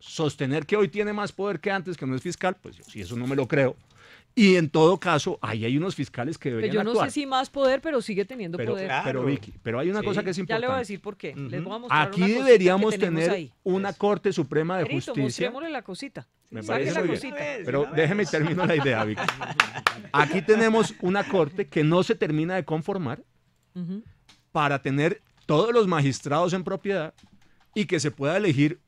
sostener que hoy tiene más poder que antes, que no es fiscal, pues yo sí, si eso no me lo creo. Y en todo caso, ahí hay unos fiscales que deberían Pero pues yo no sé si más poder, pero sigue teniendo poder. Pero Vicky, pero hay una cosa que es importante. Ya le voy a decir por qué. Aquí deberíamos tener una pues, Corte Suprema de Justicia. Mostrémosle la cosita. Me parece muy bien. Pero pues, déjeme termino la idea, Vicky. Aquí tenemos una Corte que no se termina de conformar para tener todos los magistrados en propiedad y que se pueda elegir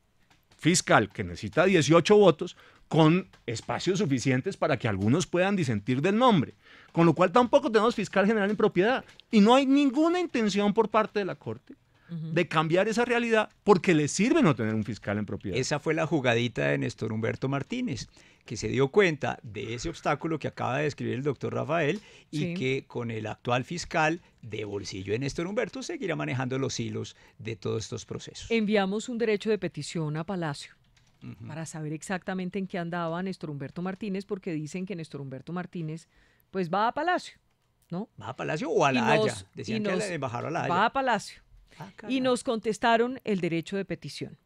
fiscal que necesita 18 votos con espacios suficientes para que algunos puedan disentir del nombre. Con lo cual tampoco tenemos fiscal general en propiedad. Y no hay ninguna intención por parte de la Corte de cambiar esa realidad porque le sirve no tener un fiscal en propiedad. Esa fue la jugadita de Néstor Humberto Martínez, que se dio cuenta de ese obstáculo que acaba de describir el doctor Rafael y que con el actual fiscal de bolsillo de Néstor Humberto seguirá manejando los hilos de todos estos procesos. Enviamos un derecho de petición a Palacio para saber exactamente en qué andaba Néstor Humberto Martínez, porque dicen que Néstor Humberto Martínez pues va a Palacio, ¿no? Va a Palacio o a la Haya. Decían que embajaron a la Haya. Va a Palacio. Ah, y nos contestaron el derecho de petición.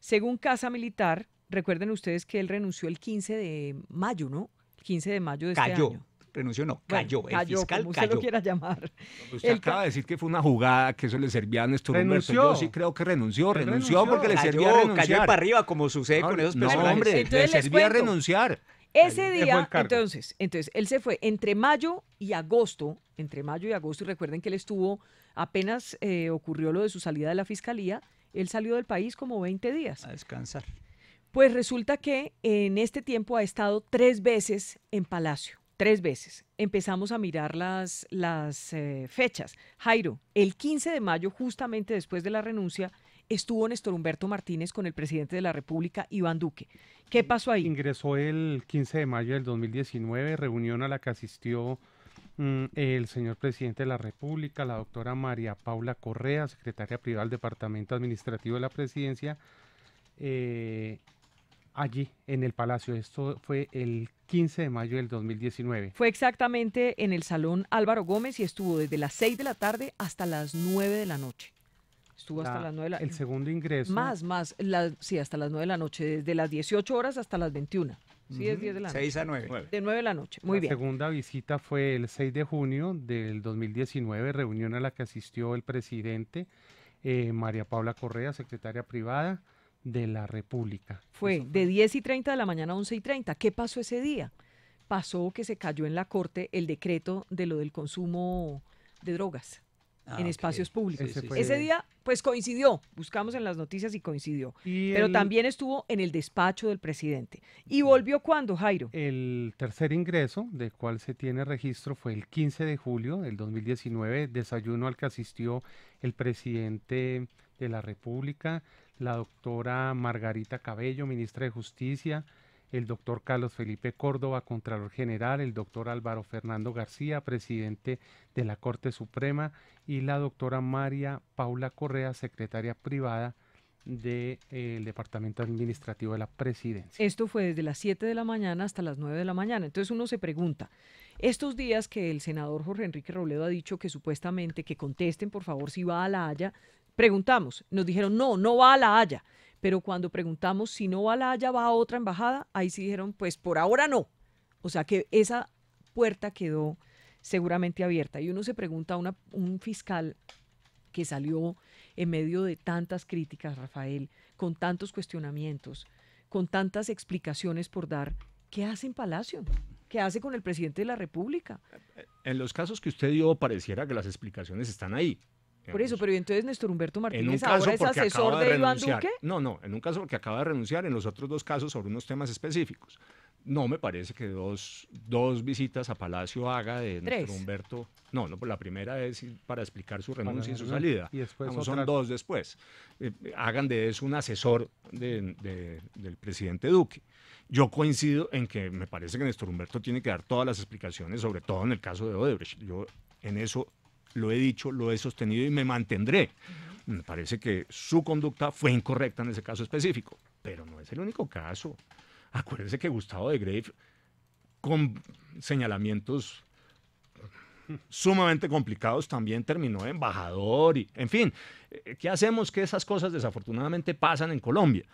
Según Casa Militar, recuerden ustedes que él renunció el 15 de mayo, ¿no? 15 de mayo de este año renunció, no, cayó. el fiscal como usted lo quiera llamar. Usted acaba de decir que fue una jugada, que eso le servía a Néstor renunció. Yo sí creo que renunció, renunció, porque le servía a renunciar. Cayó para arriba, como sucede con esos personajes. No, hombre, le servía a renunciar. Ese día, entonces, entonces, él se fue entre mayo y agosto, entre mayo y agosto, y recuerden que él estuvo, apenas eh, ocurrió lo de su salida de la fiscalía, él salió del país como 20 días. A descansar. Pues resulta que en este tiempo ha estado tres veces en Palacio. Tres veces. Empezamos a mirar las, las eh, fechas. Jairo, el 15 de mayo, justamente después de la renuncia, estuvo Néstor Humberto Martínez con el presidente de la República, Iván Duque. ¿Qué eh, pasó ahí? Ingresó el 15 de mayo del 2019, reunión a la que asistió mm, el señor presidente de la República, la doctora María Paula Correa, secretaria privada del Departamento Administrativo de la Presidencia, eh, allí en el Palacio. Esto fue el 15 de mayo del 2019. Fue exactamente en el Salón Álvaro Gómez y estuvo desde las 6 de la tarde hasta las 9 de la noche. Estuvo hasta las 9 de la El segundo ingreso. Más, más, sí, hasta las 9 de la noche, desde las 18 horas hasta las 21. Sí, es 10 de la noche. 6 a 9. De 9 de la noche, muy bien. La segunda visita fue el 6 de junio del 2019, reunión a la que asistió el presidente eh, María Paula Correa, secretaria privada, de la República. Fue, de 10 y 30 de la mañana a 11 y 30. ¿Qué pasó ese día? Pasó que se cayó en la Corte el decreto de lo del consumo de drogas ah, en espacios públicos. Ese día, pues coincidió, buscamos en las noticias y coincidió. pero también estuvo en el despacho del presidente. ¿Y volvió cuándo, Jairo? El tercer ingreso, del cual se tiene registro, fue el 15 de julio del 2019, desayuno al que asistió el presidente de la República, la doctora Margarita Cabello, ministra de Justicia, el doctor Carlos Felipe Córdoba, Contralor General, el doctor Álvaro Fernando García, presidente de la Corte Suprema, y la doctora María Paula Correa, secretaria privada del eh, Departamento Administrativo de la Presidencia. Esto fue desde las 7 de la mañana hasta las 9 de la mañana. Entonces uno se pregunta, estos días que el senador Jorge Enrique Robledo ha dicho que supuestamente que contesten, por favor, si va a La Haya, Preguntamos, nos dijeron, no, no va a La Haya. Pero cuando preguntamos si no va a La Haya, va a otra embajada, ahí sí dijeron, pues por ahora no. O sea que esa puerta quedó seguramente abierta. Y uno se pregunta a un fiscal que salió en medio de tantas críticas, Rafael, con tantos cuestionamientos, con tantas explicaciones por dar, ¿qué hace en Palacio? ¿Qué hace con el presidente de la República? Eh, eh, en los casos que usted dio, pareciera que las explicaciones están ahí. Por eso, pero entonces Néstor Humberto Martínez ahora es asesor de, Iván Duque. No, no, en un caso porque acaba de renunciar, en los otros dos casos sobre unos temas específicos. No me parece que dos, visitas a Palacio haga de Néstor Humberto. No, no, pues la primera es para explicar su renuncia y su salida. Y después Son dos después. Eh, hagan de eso un asesor del presidente Duque. Yo coincido en que me parece que Néstor Humberto tiene que dar todas las explicaciones, sobre todo en el caso de Odebrecht. Yo en eso lo he dicho, lo he sostenido y me mantendré. Me parece que su conducta fue incorrecta en ese caso específico, pero no es el único caso. Acuérdense que Gustavo de Grave, con señalamientos sumamente complicados, también terminó embajador y, en fin, eh, ¿qué hacemos que esas cosas desafortunadamente pasan en Colombia?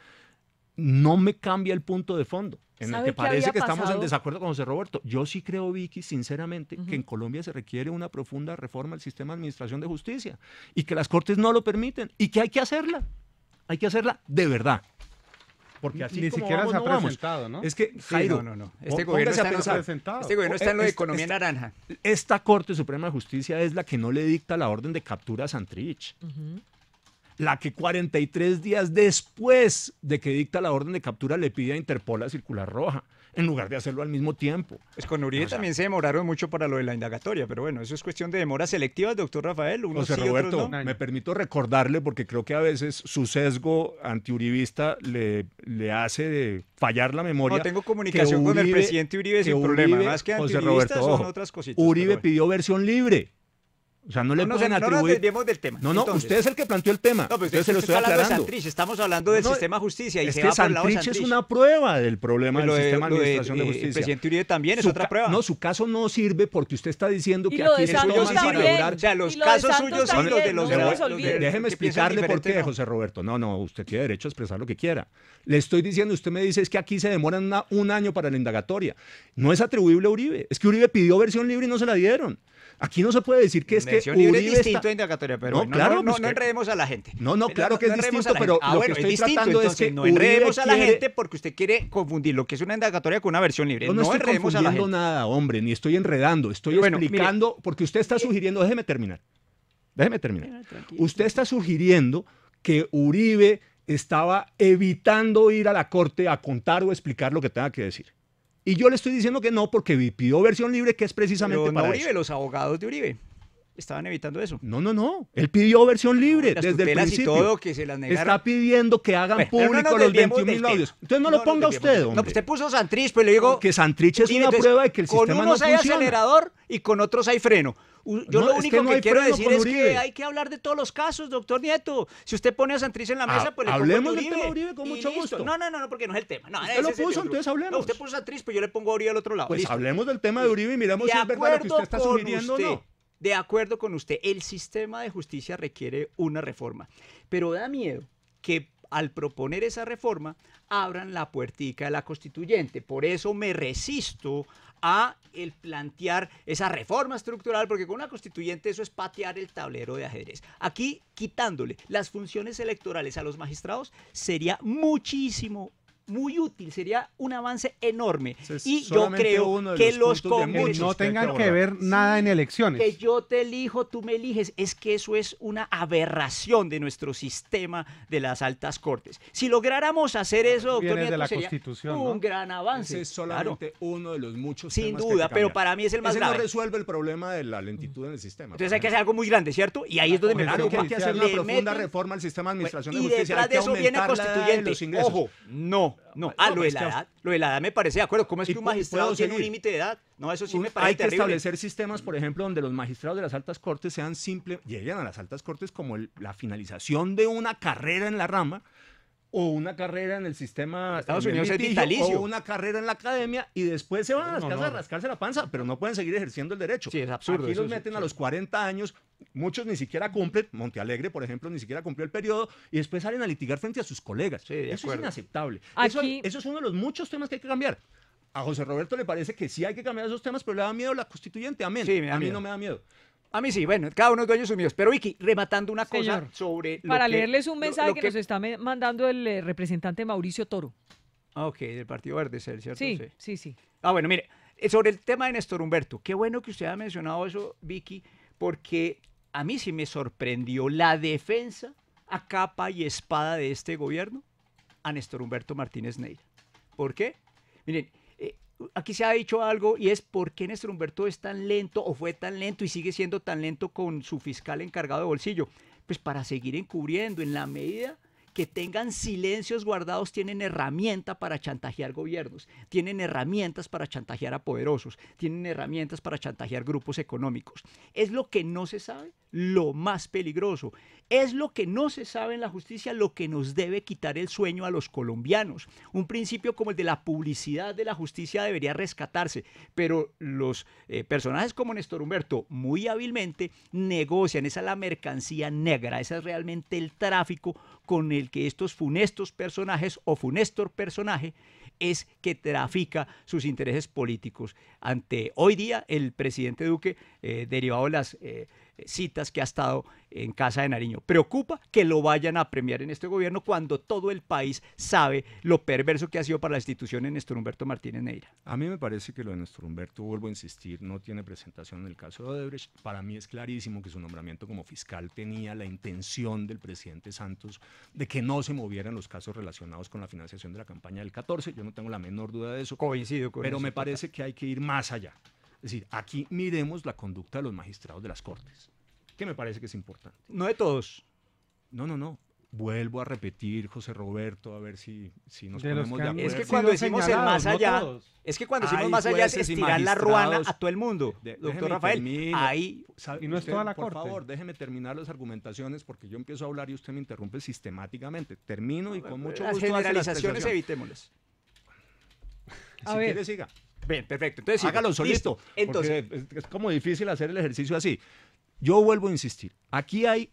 no me cambia el punto de fondo en el que parece que estamos en desacuerdo con José Roberto. Yo sí creo, Vicky, sinceramente, que en Colombia se requiere una profunda reforma al sistema de administración de justicia y que las Cortes no lo permiten y que hay que hacerla. Hay que hacerla de verdad. Porque así ni siquiera ha ¿no? Es que, Jairo, no, no, este, gobierno está, no este gobierno está en lo de economía naranja. Esta Corte Suprema de Justicia es la que no le dicta la orden de captura a Santrich la que 43 días después de que dicta la orden de captura le pide a Interpol la circular roja, en lugar de hacerlo al mismo tiempo. Pues con Uribe también se demoraron mucho para lo de la indagatoria, pero bueno, eso es cuestión de demoras selectivas, doctor Rafael. José Roberto, me permito recordarle, porque creo que a veces su sesgo antiuribista le, le hace fallar la memoria. No, tengo comunicación con el presidente Uribe sin problema, más que José son otras cositas. Uribe pidió versión libre o sea, no le no, pueden no, atribuir... No del tema. No, usted es el que planteó el tema. No, pero usted, se lo estoy hablando aclarando. De estamos hablando del sistema de justicia. Y es se que va Santrich, es una prueba del problema pues del sistema de administración de, justicia. El presidente Uribe también es otra prueba. No, su caso no sirve porque usted está diciendo que aquí es todo para O los casos suyos son los de los... Déjeme explicarle por qué, José Roberto. No, no, usted tiene derecho a expresar lo que quiera. Le estoy diciendo, usted me dice es que aquí se demoran un año para la indagatoria. No es atribuible a Uribe. Es que Uribe pidió versión libre y no se la dieron. Aquí no se puede decir que es que Uribe es distinto está... indagatoria, pero no, claro, no, no, pues enredemos a la gente. No, no, claro que es distinto, pero ah, lo que estoy tratando es que no enredemos a la gente porque usted quiere confundir lo que es una indagatoria con una versión libre. No, estoy confundiendo nada, hombre, ni estoy enredando, estoy explicando porque usted está sugiriendo, déjeme terminar. Déjeme terminar. Usted está sugiriendo que Uribe estaba evitando ir a la corte a contar o explicar lo que tenga que decir. Y yo le estoy diciendo que no porque pidió versión libre, que es precisamente Pero no para Uribe, los abogados de Uribe estaban evitando eso. No, no, no. Él pidió versión libre desde el principio. Y todo, que se las Está pidiendo que hagan público los 21 mil audios. Entonces no, lo ponga usted, hombre. No, usted pues, puso Santrich, pero pues, le digo... Que Santrich es una prueba de que el sistema no funciona. Con unos hay acelerador y con otros hay freno. Yo lo único que, quiero decir es que hay que hablar de todos los casos, doctor Nieto. Si usted pone a Santriz en la ah, mesa, pues le Hablemos del tema Uribe con mucho gusto. No, no, no, porque no es el tema. No, usted lo puso, entonces hablemos. No, usted puso a Santrich, pues yo le pongo a Uribe al otro lado. Pues hablemos del tema de Uribe y miramos si es verdad lo que usted está sugiriendo o no. De acuerdo con usted, el sistema de justicia requiere una reforma. Pero da miedo que al proponer esa reforma abran la puertica de la constituyente. Por eso me resisto a el plantear esa reforma estructural, porque con una constituyente eso es patear el tablero de ajedrez. Aquí, quitándole las funciones electorales a los magistrados, sería muchísimo, muy útil, sería un avance enorme. y yo creo que los congresistas... No tengan que, ver nada en elecciones. Que yo te elijo, tú me eliges. Es que eso es una aberración de nuestro sistema de las altas cortes. Si lográramos hacer eso, doctor un gran avance. es solamente uno de los muchos Sin duda, pero para mí es el más Ese no resuelve el problema de la lentitud en el sistema. Entonces hay que hacer algo muy grande, ¿cierto? Y ahí es donde me da que hay que hacer una profunda reforma al sistema de administración de justicia. Y detrás de eso viene constituyente. Ojo, no. No. Ah, lo de la edad. Lo de la edad me parece de acuerdo. ¿Cómo es que un magistrado tiene un límite de edad? No, eso sí me parece Hay que establecer sistemas, por ejemplo, donde los magistrados de las altas cortes sean simples, lleguen a las altas cortes como la finalización de una carrera en la rama, o una carrera en el sistema estadounidense o una carrera en la academia y después se van a las casas a rascarse la panza, pero no pueden seguir ejerciendo el derecho. Sí, es absurdo. Aquí los meten a los 40 años, muchos ni siquiera cumplen, Montealegre, por ejemplo, ni siquiera cumplió el periodo y después salen a litigar frente a sus colegas. eso es inaceptable. Eso, es uno de los muchos temas que hay que cambiar. A José Roberto le parece que sí hay que cambiar esos temas, pero le da miedo la constituyente. a mí no me da miedo. A mí sí, bueno, cada uno es dueño de sus míos. Pero Vicky, rematando una cosa sobre... para leerles un mensaje que, nos está mandando el eh, representante Mauricio Toro. Ah, ok, del Partido Verde, ¿cierto? Sí, sí, sí, Ah, bueno, mire, eh, sobre el tema de Néstor Humberto, qué bueno que usted ha mencionado eso, Vicky, porque a mí sí me sorprendió la defensa a capa y espada de este gobierno a Néstor Humberto Martínez Neira. ¿Por qué? Miren, aquí se ha dicho algo y es por qué Néstor Humberto es tan lento o fue tan lento y sigue siendo tan lento con su fiscal encargado de bolsillo. Pues para seguir encubriendo en la medida que tengan silencios guardados tienen herramienta para chantajear gobiernos, tienen herramientas para chantajear a poderosos, tienen herramientas para chantajear grupos económicos. Es lo que no se sabe, lo más peligroso. Es lo que no se sabe en la justicia, lo que nos debe quitar el sueño a los colombianos. Un principio como el de la publicidad de la justicia debería rescatarse, pero los eh, personajes como Néstor Humberto muy hábilmente negocian, esa es la mercancía negra, ese es realmente el tráfico con el que estos funestos personajes o funestor personaje es que trafica sus intereses políticos. Ante hoy día el presidente Duque, eh, derivado de las... Eh, citas que ha estado en Casa de Nariño. Preocupa que lo vayan a premiar en este gobierno cuando todo el país sabe lo perverso que ha sido para la institución en Néstor Humberto Martínez Neira. A mí me parece que lo de Néstor Humberto, vuelvo a insistir, no tiene presentación en el caso de Odebrecht. Para mí es clarísimo que su nombramiento como fiscal tenía la intención del presidente Santos de que no se movieran los casos relacionados con la financiación de la campaña del 14. Yo no tengo la menor duda de eso. Coincido con Pero me parece que hay que ir más allá. Es decir, aquí miremos la conducta de los magistrados de las Cortes, que me parece que es importante. No de todos. No, no, no. Vuelvo a repetir, José Roberto, a ver si, si nos de ponemos de acuerdo. Es que cuando decimos el más allá, es que cuando decimos más allá es estirar la ruana a todo el mundo, doctor Rafael. ahí, y no es toda la corte. Por favor, déjeme terminar las argumentaciones porque yo empiezo a hablar y usted me interrumpe sistemáticamente. Termino y con mucho gusto. Las generalizaciones Si quiere, siga perfecto. Entonces, hágalo solito. Entonces, es, como difícil hacer el ejercicio así. Yo vuelvo a insistir. Aquí hay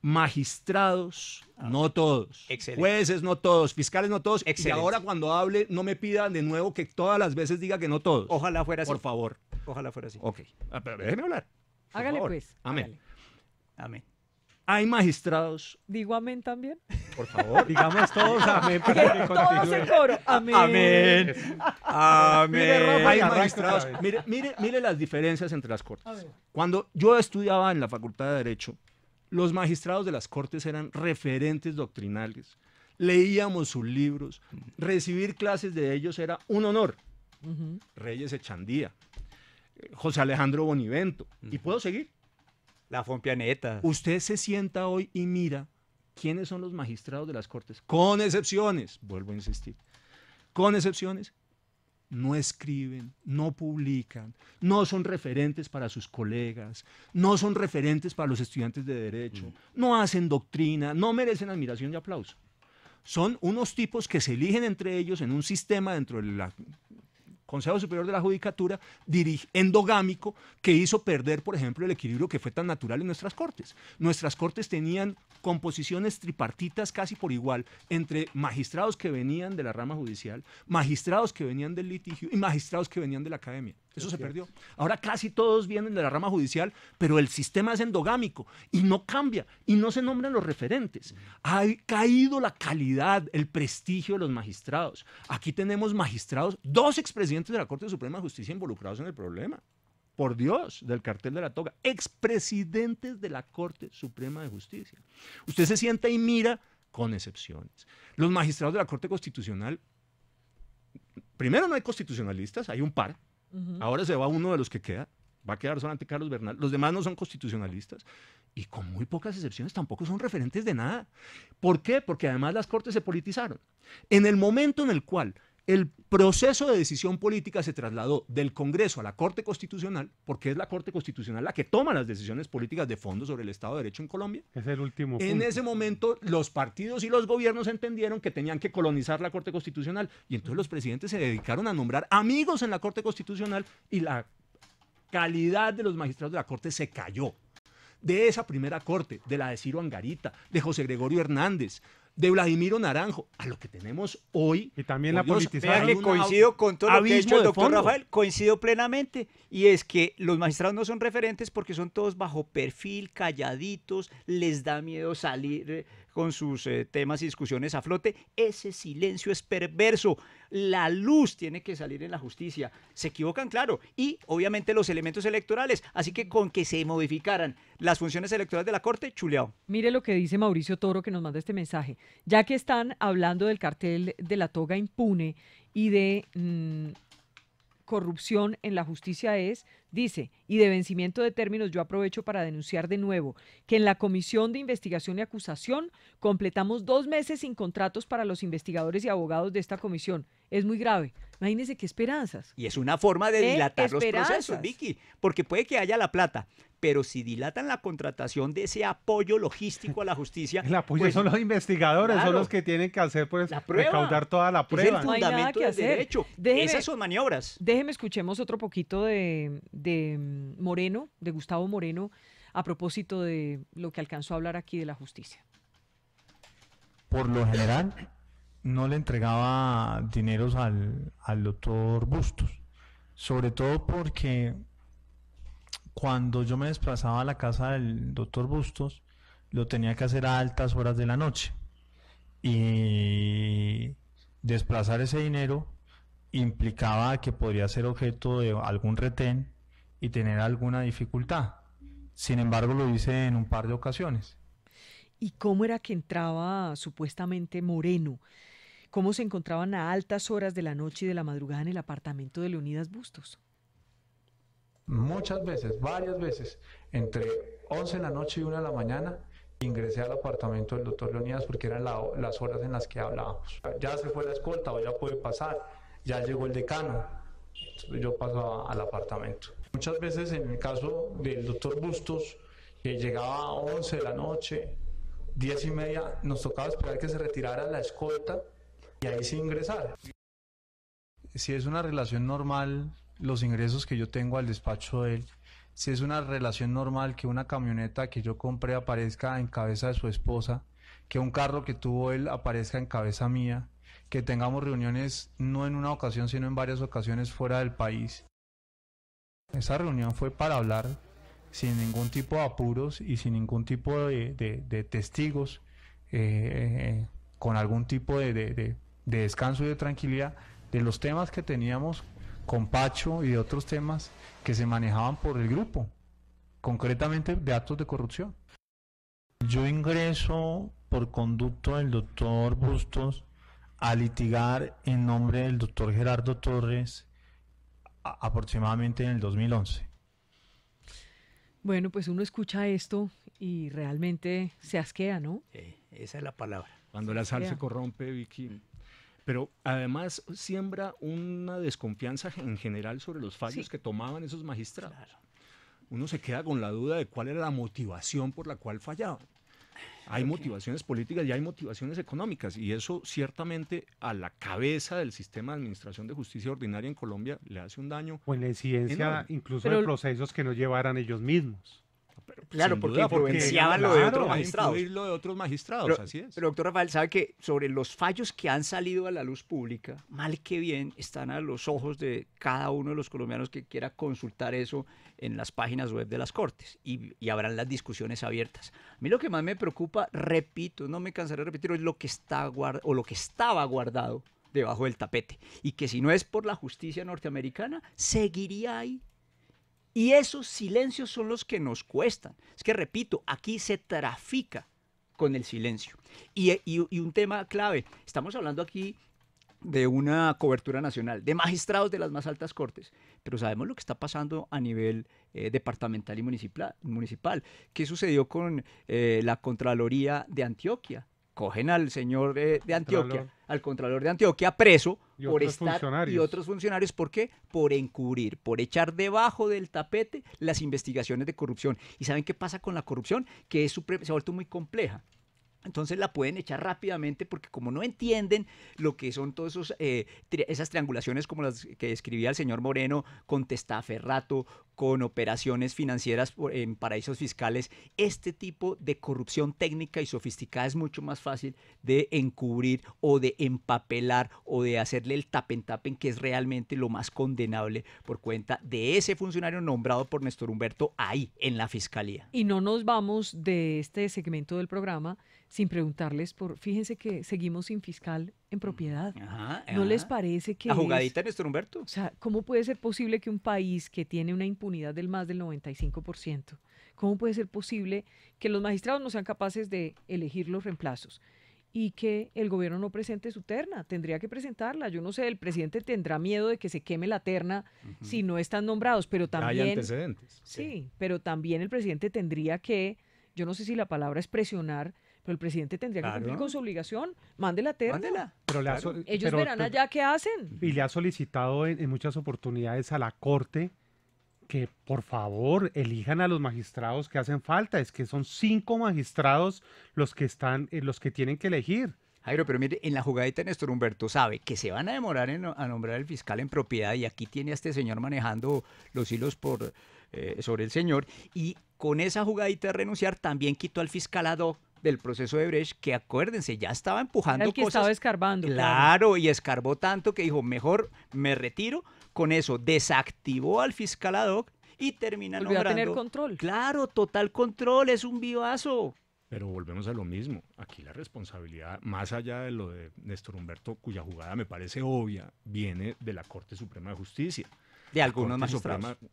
magistrados, ah. no todos, jueces, no todos, fiscales, no todos. Y ahora cuando hable, no me pidan de nuevo que todas las veces diga que no todos. Ojalá fuera así. Por favor. Ojalá fuera así. Ok. Ah, pero déjeme hablar. Hágale pues. Amén. Amén hay magistrados. Digo amén también. Por favor, digamos todos (laughs) amén Todos en coro. Amén. Amén. Mire, hay magistrados. Mire, las diferencias entre las cortes. Cuando yo estudiaba en la Facultad de Derecho, los magistrados de las cortes eran referentes doctrinales. Leíamos sus libros. Recibir clases de ellos era un honor. Reyes Echandía, eh, José Alejandro Bonivento. Y puedo seguir. La Fompianeta. Usted se sienta hoy y mira quiénes son los magistrados de las Cortes, con excepciones, vuelvo a insistir, con excepciones, no escriben, no publican, no son referentes para sus colegas, no son referentes para los estudiantes de derecho, mm. no hacen doctrina, no merecen admiración y aplauso. Son unos tipos que se eligen entre ellos en un sistema dentro de la Consejo Superior de la Judicatura endogámico que hizo perder, por ejemplo, el equilibrio que fue tan natural en nuestras cortes. Nuestras cortes tenían composiciones tripartitas casi por igual entre magistrados que venían de la rama judicial, magistrados que venían del litigio y magistrados que venían de la academia. Eso se perdió. Ahora casi todos vienen de la rama judicial, pero el sistema es endogámico y no cambia y no se nombran los referentes. Mm. Ha caído la calidad, el prestigio de los magistrados. Aquí tenemos magistrados, dos expresidentes de la Corte Suprema de Justicia involucrados en el problema por Dios, del cartel de la toga, expresidentes de la Corte Suprema de Justicia. Usted se sienta y mira, con excepciones. Los magistrados de la Corte Constitucional, primero no hay constitucionalistas, hay un par, Ahora se va uno de los que queda. Va a quedar solamente Carlos Bernal. Los demás no son constitucionalistas y con muy pocas excepciones tampoco son referentes de nada. ¿Por qué? Porque además las cortes se politizaron. En el momento en el cual el proceso de decisión política se trasladó del Congreso a la Corte Constitucional, porque es la Corte Constitucional la que toma las decisiones políticas de fondo sobre el Estado de Derecho en Colombia. Es el último. En ese momento, los partidos y los gobiernos entendieron que tenían que colonizar la Corte Constitucional, y entonces los presidentes se dedicaron a nombrar amigos en la Corte Constitucional y la calidad de los magistrados de la Corte se cayó. De esa primera corte, de la de Ciro Angarita, de José Gregorio Hernández, de Vladimiro Naranjo a lo que tenemos hoy. Y también la politización. coincido con todo lo que ha dicho el doctor Rafael, coincido plenamente. Y es que los magistrados no son referentes porque son todos bajo perfil, calladitos, les da miedo salir con sus eh, temas y discusiones a flote. Ese silencio es perverso. La luz tiene que salir en la justicia. Se equivocan, claro. Y obviamente los elementos electorales. Así que con que se modificaran las funciones electorales de la Corte, chuleado. Mire lo que dice Mauricio Toro que nos manda este mensaje. Ya que están hablando del cartel de la toga impune y de... Mm, corrupción en la justicia es, Dice, y de vencimiento de términos yo aprovecho para denunciar de nuevo que en la Comisión de Investigación y Acusación completamos dos meses sin contratos para los investigadores y abogados de esta comisión. Es muy grave. Imagínense qué esperanzas. Y es una forma de dilatar los procesos, Vicky, porque puede que haya la plata, pero si dilatan la contratación de ese apoyo logístico a la justicia. El apoyo pues son los investigadores, son los que tienen que hacer, pues, recaudar toda la prueba. Es el fundamento derecho. Esas son maniobras. Déjeme escuchemos otro poquito de, de mm, Moreno, de Gustavo Moreno, a propósito de lo que alcanzó a hablar aquí de la justicia? Por lo general, no le entregaba dineros al, al doctor Bustos, sobre todo porque cuando yo me desplazaba a la casa del doctor Bustos, lo tenía que hacer a altas horas de la noche. Y desplazar ese dinero implicaba que podría ser objeto de algún retén y tener alguna dificultad. Sin embargo, lo hice en un par de ocasiones. ¿Y cómo era que entraba supuestamente Moreno? ¿Cómo se encontraban a altas horas de la noche y de la madrugada en el apartamento de Leonidas Bustos? Muchas veces, varias veces, entre 11 de la noche y 1 de la mañana, ingresé al apartamento del doctor Leonidas porque eran las horas en las que hablábamos. Ya se fue la escolta, o ya pude pasar, ya llegó el decano, yo paso al apartamento. Muchas veces en el caso del doctor Bustos, que llegaba a 11 de la noche, 10 y media, nos tocaba esperar que se retirara la escolta y ahí se ingresara. Si es una relación normal, los ingresos que yo tengo al despacho de él, si es una relación normal que una camioneta que yo compré aparezca en cabeza de su esposa, que un carro que tuvo él aparezca en cabeza mía, que tengamos reuniones no en una ocasión, sino en varias ocasiones fuera del país, esa reunión fue para hablar sin ningún tipo de apuros y sin ningún tipo de, testigos, eh, eh, con algún tipo de, de, descanso y de tranquilidad de los temas que teníamos con Pacho y de otros temas que se manejaban por el grupo, concretamente de actos de corrupción. Yo ingreso por conducto del doctor Bustos a litigar en nombre del doctor Gerardo Torres aproximadamente en el 2011. Bueno, pues uno escucha esto y realmente se asquea, ¿no? Eh, esa es la palabra. Cuando la sal se corrompe, Vicky. Mm. Pero además siembra una desconfianza en general sobre los fallos que tomaban esos magistrados. Uno se queda con la duda de cuál era la motivación por la cual fallaban. Hay motivaciones políticas y hay motivaciones económicas y eso ciertamente a la cabeza del sistema de administración de justicia ordinaria en Colombia le hace un daño. O en la incidencia incluso de procesos que no llevaran ellos mismos. Pues, claro, porque influenciaban lo de otros magistrados. Lo de otros magistrados, pero, doctor Rafael, sabe que sobre los fallos que han salido a la luz pública, mal que bien, están a los ojos de cada uno de los colombianos que quiera consultar eso en las páginas web de las Cortes y, habrán las discusiones abiertas. A mí lo que más me preocupa, repito, no me cansaré de repetirlo, es lo que está o lo que estaba guardado debajo del tapete y que si no es por la justicia norteamericana, seguiría ahí y esos silencios son los que nos cuestan. Es que, repito, aquí se trafica con el silencio. Y, un tema clave, estamos hablando aquí de una cobertura nacional, de magistrados de las más altas cortes, pero sabemos lo que está pasando a nivel eh, departamental y municipal, ¿Qué sucedió con eh, la Contraloría de Antioquia? cogen al señor de, Antioquia, al Contralor de Antioquia preso por estar y otros funcionarios, ¿por qué? Por encubrir, por echar debajo del tapete las investigaciones de corrupción. ¿Y saben qué pasa con la corrupción? Que es, se ha vuelto muy compleja. Entonces la pueden echar rápidamente porque como no entienden lo que son todas eh, esas triangulaciones como las que describía el señor Moreno con testaferrato, con operaciones financieras en paraísos fiscales, este tipo de corrupción técnica y sofisticada es mucho más fácil de encubrir o de empapelar o de hacerle el tapen-tapen que es realmente lo más condenable por cuenta de ese funcionario nombrado por Néstor Humberto ahí en la fiscalía. Y no nos vamos de este segmento del programa sin preguntarles por, fíjense que seguimos sin fiscal en propiedad. ¿No les parece que... jugadita, Humberto. O sea, ¿cómo puede ser posible que un país que tiene una impunidad del más del 95%, cómo puede ser posible que los magistrados no sean capaces de elegir los reemplazos? y que el gobierno no presente su terna. Tendría que presentarla. Yo no sé, el presidente tendrá miedo de que se queme la terna si no están nombrados, pero también... Hay antecedentes. sí, pero también el presidente tendría que, yo no sé si la palabra es presionar, el presidente tendría que cumplir con su obligación. Mande la terna. Mándela. Pero Ellos verán allá qué hacen. Y le ha solicitado en, muchas oportunidades a la Corte que por favor elijan a los magistrados que hacen falta. Es que son cinco magistrados los que están, eh, los que tienen que elegir. Jairo, pero mire, en la jugadita Néstor Humberto sabe que se van a demorar a nombrar el fiscal en propiedad y aquí tiene a este señor manejando los hilos por, eh, sobre el señor y con esa jugadita de renunciar también quitó al fiscal del proceso de Brecht, que acuérdense, ya estaba empujando el que estaba escarbando. Claro, y escarbó tanto que dijo, mejor me retiro. Con eso desactivó al fiscal ad y termina nombrando. a tener control. Claro, total control, es un vivazo. Pero volvemos a lo mismo. Aquí la responsabilidad, más allá de lo de Néstor Humberto, cuya jugada me parece obvia, viene de la Corte Suprema de Justicia. De algunos magistrados. Suprema,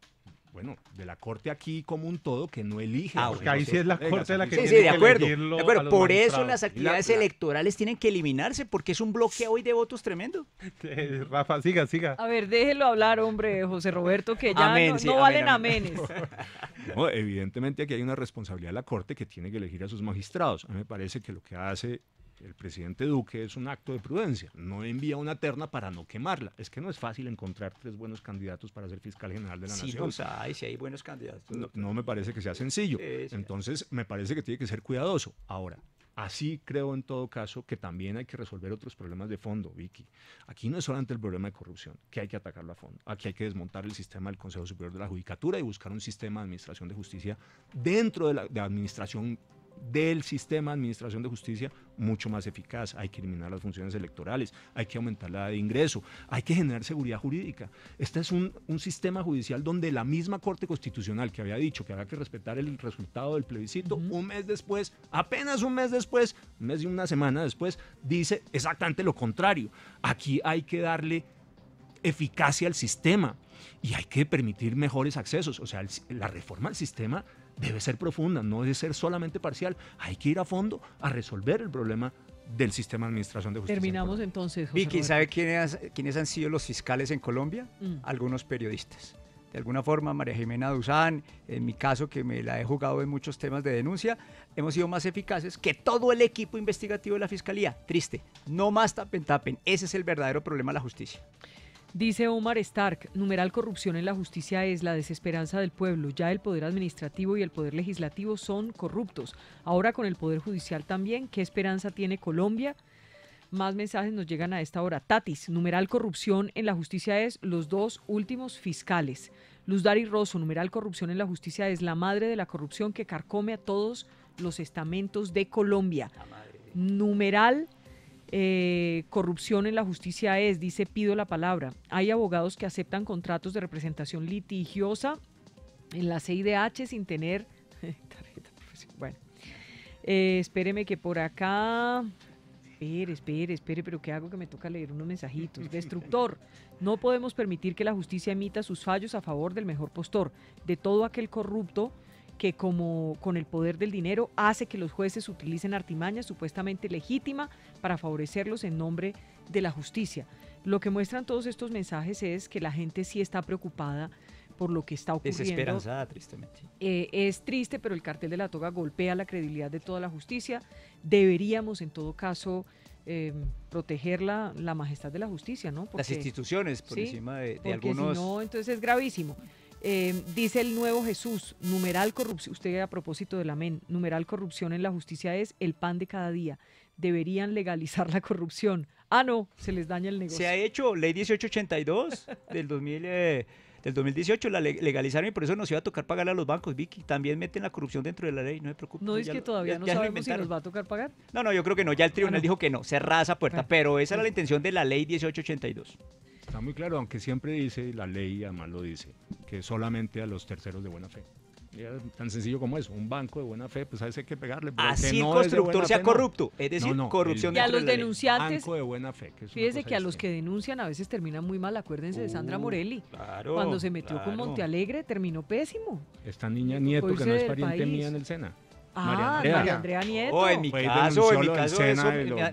bueno, de la corte aquí como un todo que no elige. Ah, porque ahí sí es la corte la que tiene sí, de acuerdo, de Por eso las actividades electorales tienen que eliminarse porque es un bloqueo hoy de votos tremendo. (laughs) Rafa, siga, siga. A ver, déjelo hablar, hombre, José Roberto, que ya no, valen amenes. (laughs) evidentemente aquí hay una responsabilidad de la corte que tiene que elegir a sus magistrados. A mí me parece que lo que hace el presidente Duque es un acto de prudencia, no envía una terna para no quemarla. Es que no es fácil encontrar tres buenos candidatos para ser fiscal general de la nación. si hay buenos candidatos. No, me parece que sea sencillo. Entonces, me parece que tiene que ser cuidadoso. Ahora, Así creo en todo caso que también hay que resolver otros problemas de fondo, Vicky. Aquí no es solamente el problema de corrupción, que hay que atacarlo a fondo. Aquí hay que desmontar el sistema del Consejo Superior de la Judicatura y buscar un sistema de administración de justicia dentro de la administración del sistema de administración de justicia mucho más eficaz. Hay que eliminar las funciones electorales, hay que aumentar la de ingreso, hay que generar seguridad jurídica. Este es un, sistema judicial donde la misma Corte Constitucional que había dicho que había que respetar el resultado del plebiscito, un mes después, apenas un mes después, un mes y una semana después, dice exactamente lo contrario. Aquí hay que darle eficacia al sistema y hay que permitir mejores accesos. O sea, la reforma al sistema debe ser profunda, no debe ser solamente parcial. Hay que ir a fondo a resolver el problema del sistema de administración de justicia. Terminamos entonces. José Vicky, ¿sabe quiénes, quiénes han sido los fiscales en Colombia? Mm. Algunos periodistas. De alguna forma, María Jimena Duzán, en mi caso, que me la he jugado en muchos temas de denuncia, hemos sido más eficaces que todo el equipo investigativo de la Fiscalía. Triste. No más tapen tapen. Ese es el verdadero problema de la justicia. Dice Omar Stark, numeral corrupción en la justicia es la desesperanza del pueblo. Ya el poder administrativo y el poder legislativo son corruptos. Ahora con el poder judicial también, ¿qué esperanza tiene Colombia? Más mensajes nos llegan a esta hora. Tatis, numeral corrupción en la justicia es los dos últimos fiscales. Luz Dari Rosso, numeral corrupción en la justicia es la madre de la corrupción que carcome a todos los estamentos de Colombia. Numeral eh, corrupción en la justicia es, dice Pido la Palabra. Hay abogados que aceptan contratos de representación litigiosa en la CIDH sin tener (laughs) Bueno, eh, espéreme que por acá... Espere, espere, espere, pero que hago que me toca leer unos mensajitos? Destructor, no podemos permitir que la justicia emita sus fallos a favor del mejor postor, de todo aquel corrupto que como con el poder del dinero hace que los jueces utilicen artimaña supuestamente legítima para favorecerlos en nombre de la justicia. Lo que muestran todos estos mensajes es que la gente sí está preocupada por lo que está ocurriendo. Desesperanzada, tristemente. Eh, es triste, pero el cartel de la toga golpea la credibilidad de toda la justicia. Deberíamos, en todo caso, em, proteger la, majestad de la justicia, ¿no? Las instituciones por encima de, algunos. no, entonces es gravísimo. Em, dice el nuevo Jesús, numeral corrupción, usted a propósito del amén, numeral corrupción en la justicia es el pan de cada día. Deberían legalizar la corrupción. Ah, no, se les daña el negocio. Se ha hecho, ley 1882 del eh, del 2018 la legalizaron y por eso nos iba a tocar pagar a los bancos, Vicky. También meten la corrupción dentro de la ley, no me preocupes. No es que todavía no sabemos si nos va a tocar pagar. No, no, yo creo que no. Ya el tribunal dijo que no, cerrada esa puerta, pero esa era la intención de la ley 1882 está muy claro, aunque siempre dice, la ley además lo dice, que solamente a los terceros de buena fe. Tan sencillo como eso, un banco de buena fe, pues a veces hay que pegarle. Pero Así no el constructor sea corrupto, es decir, corrupción y a los denunciantes. Banco fíjese que a los que denuncian a veces terminan muy mal, acuérdense de Sandra uh, Morelli. cuando se metió con Montealegre terminó pésimo. Esta niña pues nieto que no es pariente mía en el Sena. Ah, María Andrea, Nieto. Oh, en mi caso, en mi caso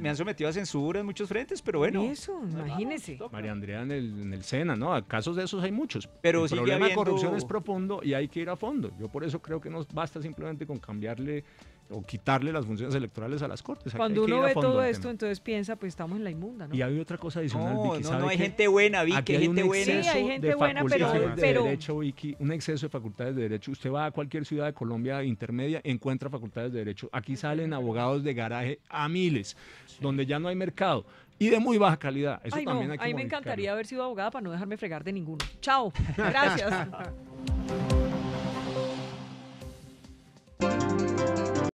me, han sometido a censura en muchos frentes, pero bueno. Eso, imagínese. María Andrea en el, en el Sena, ¿no? casos de esos hay muchos. Pero el problema de corrupción es profundo y hay que ir a fondo. Yo por eso creo que no basta simplemente con cambiarle o quitarle las funciones electorales a las cortes. Cuando uno ve todo esto, entonces piensa, pues estamos en la inmunda, ¿no? Y hay otra cosa adicional, no, No, no, hay gente buena, Vicky, hay gente buena. pero, de pero... Vicky, un exceso de facultades de derecho. Usted va a cualquier ciudad de Colombia intermedia, encuentra facultades de derecho. Aquí salen abogados de garaje a miles, donde ya no hay mercado y de muy baja calidad. Eso a mí me encantaría haber sido abogada para no dejarme fregar de ninguno. Chao. (laughs) Gracias. (laughs)